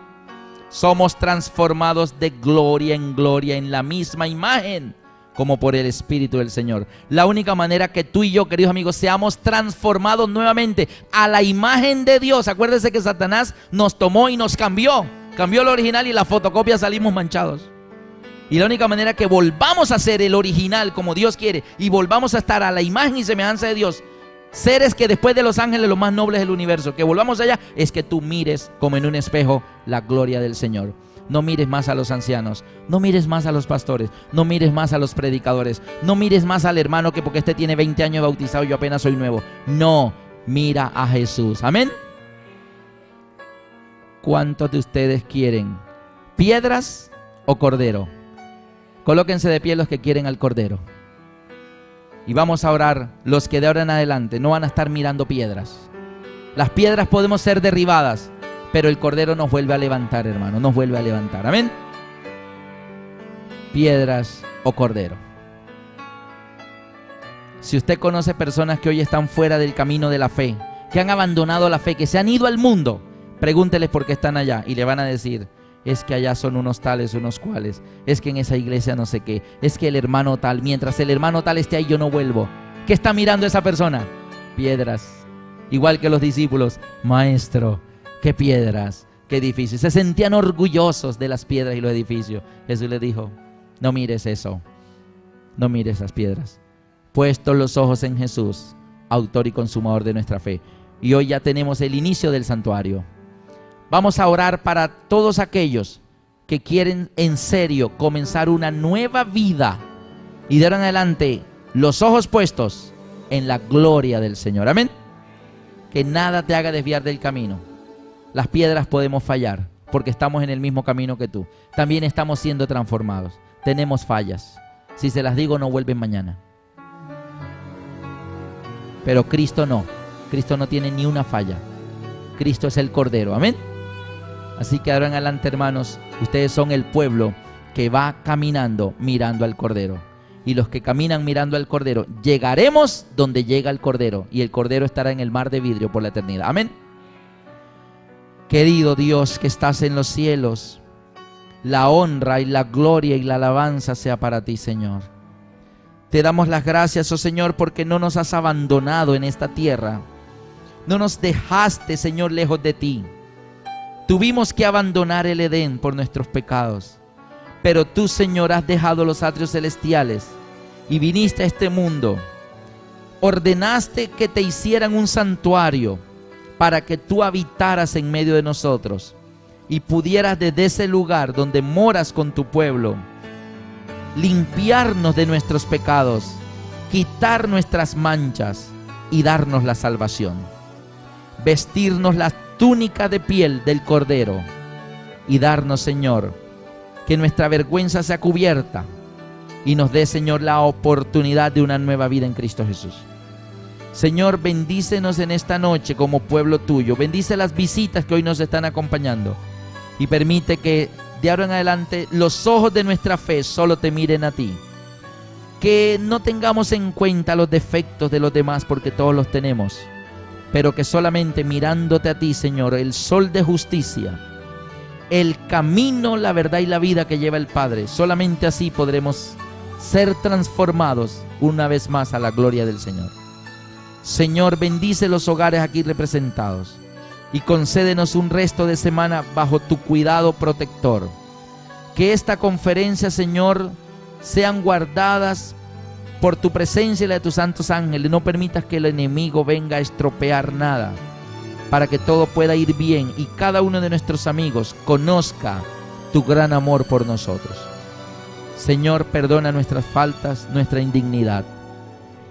somos transformados de gloria en gloria en la misma imagen como por el Espíritu del Señor. La única manera que tú y yo, queridos amigos, seamos transformados nuevamente a la imagen de Dios. acuérdense que Satanás nos tomó y nos cambió. Cambió el original y la fotocopia salimos manchados. Y la única manera que volvamos a ser el original como Dios quiere y volvamos a estar a la imagen y semejanza de Dios, seres que después de los ángeles los más nobles del universo, que volvamos allá, es que tú mires como en un espejo la gloria del Señor. No mires más a los ancianos, no mires más a los pastores, no mires más a los predicadores, no mires más al hermano que porque este tiene 20 años bautizado y yo apenas soy nuevo. No, mira a Jesús. Amén. ¿Cuántos de ustedes quieren? ¿Piedras o cordero? Colóquense de pie los que quieren al cordero. Y vamos a orar. Los que de ahora en adelante no van a estar mirando piedras. Las piedras podemos ser derribadas pero el Cordero nos vuelve a levantar, hermano, nos vuelve a levantar. Amén. Piedras o Cordero. Si usted conoce personas que hoy están fuera del camino de la fe, que han abandonado la fe, que se han ido al mundo, pregúnteles por qué están allá y le van a decir, es que allá son unos tales, unos cuales, es que en esa iglesia no sé qué, es que el hermano tal, mientras el hermano tal esté ahí yo no vuelvo. ¿Qué está mirando esa persona? Piedras, igual que los discípulos, maestro qué piedras, qué edificios. Se sentían orgullosos de las piedras y los edificios. Jesús les dijo, no mires eso, no mires esas piedras. Puestos los ojos en Jesús, autor y consumador de nuestra fe. Y hoy ya tenemos el inicio del santuario. Vamos a orar para todos aquellos que quieren en serio comenzar una nueva vida y dar adelante los ojos puestos en la gloria del Señor. Amén. Que nada te haga desviar del camino. Las piedras podemos fallar porque estamos en el mismo camino que tú. También estamos siendo transformados. Tenemos fallas. Si se las digo, no vuelven mañana. Pero Cristo no. Cristo no tiene ni una falla. Cristo es el Cordero. Amén. Así que ahora en adelante, hermanos, ustedes son el pueblo que va caminando mirando al Cordero. Y los que caminan mirando al Cordero, llegaremos donde llega el Cordero. Y el Cordero estará en el mar de vidrio por la eternidad. Amén. Querido Dios que estás en los cielos, la honra y la gloria y la alabanza sea para ti, Señor. Te damos las gracias, oh Señor, porque no nos has abandonado en esta tierra. No nos dejaste, Señor, lejos de ti. Tuvimos que abandonar el Edén por nuestros pecados. Pero tú, Señor, has dejado los atrios celestiales y viniste a este mundo. Ordenaste que te hicieran un santuario para que tú habitaras en medio de nosotros y pudieras desde ese lugar donde moras con tu pueblo limpiarnos de nuestros pecados, quitar nuestras manchas y darnos la salvación. Vestirnos la túnica de piel del Cordero y darnos, Señor, que nuestra vergüenza sea cubierta y nos dé, Señor, la oportunidad de una nueva vida en Cristo Jesús. Señor, bendícenos en esta noche como pueblo tuyo. Bendice las visitas que hoy nos están acompañando. Y permite que de ahora en adelante los ojos de nuestra fe solo te miren a ti. Que no tengamos en cuenta los defectos de los demás porque todos los tenemos. Pero que solamente mirándote a ti, Señor, el sol de justicia, el camino, la verdad y la vida que lleva el Padre, solamente así podremos ser transformados una vez más a la gloria del Señor. Señor, bendice los hogares aquí representados y concédenos un resto de semana bajo tu cuidado protector. Que esta conferencia, Señor, sean guardadas por tu presencia y la de tus santos ángeles. No permitas que el enemigo venga a estropear nada para que todo pueda ir bien y cada uno de nuestros amigos conozca tu gran amor por nosotros. Señor, perdona nuestras faltas, nuestra indignidad.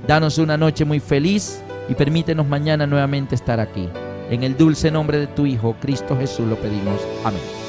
Danos una noche muy feliz y permítenos mañana nuevamente estar aquí. En el dulce nombre de tu Hijo, Cristo Jesús, lo pedimos. Amén.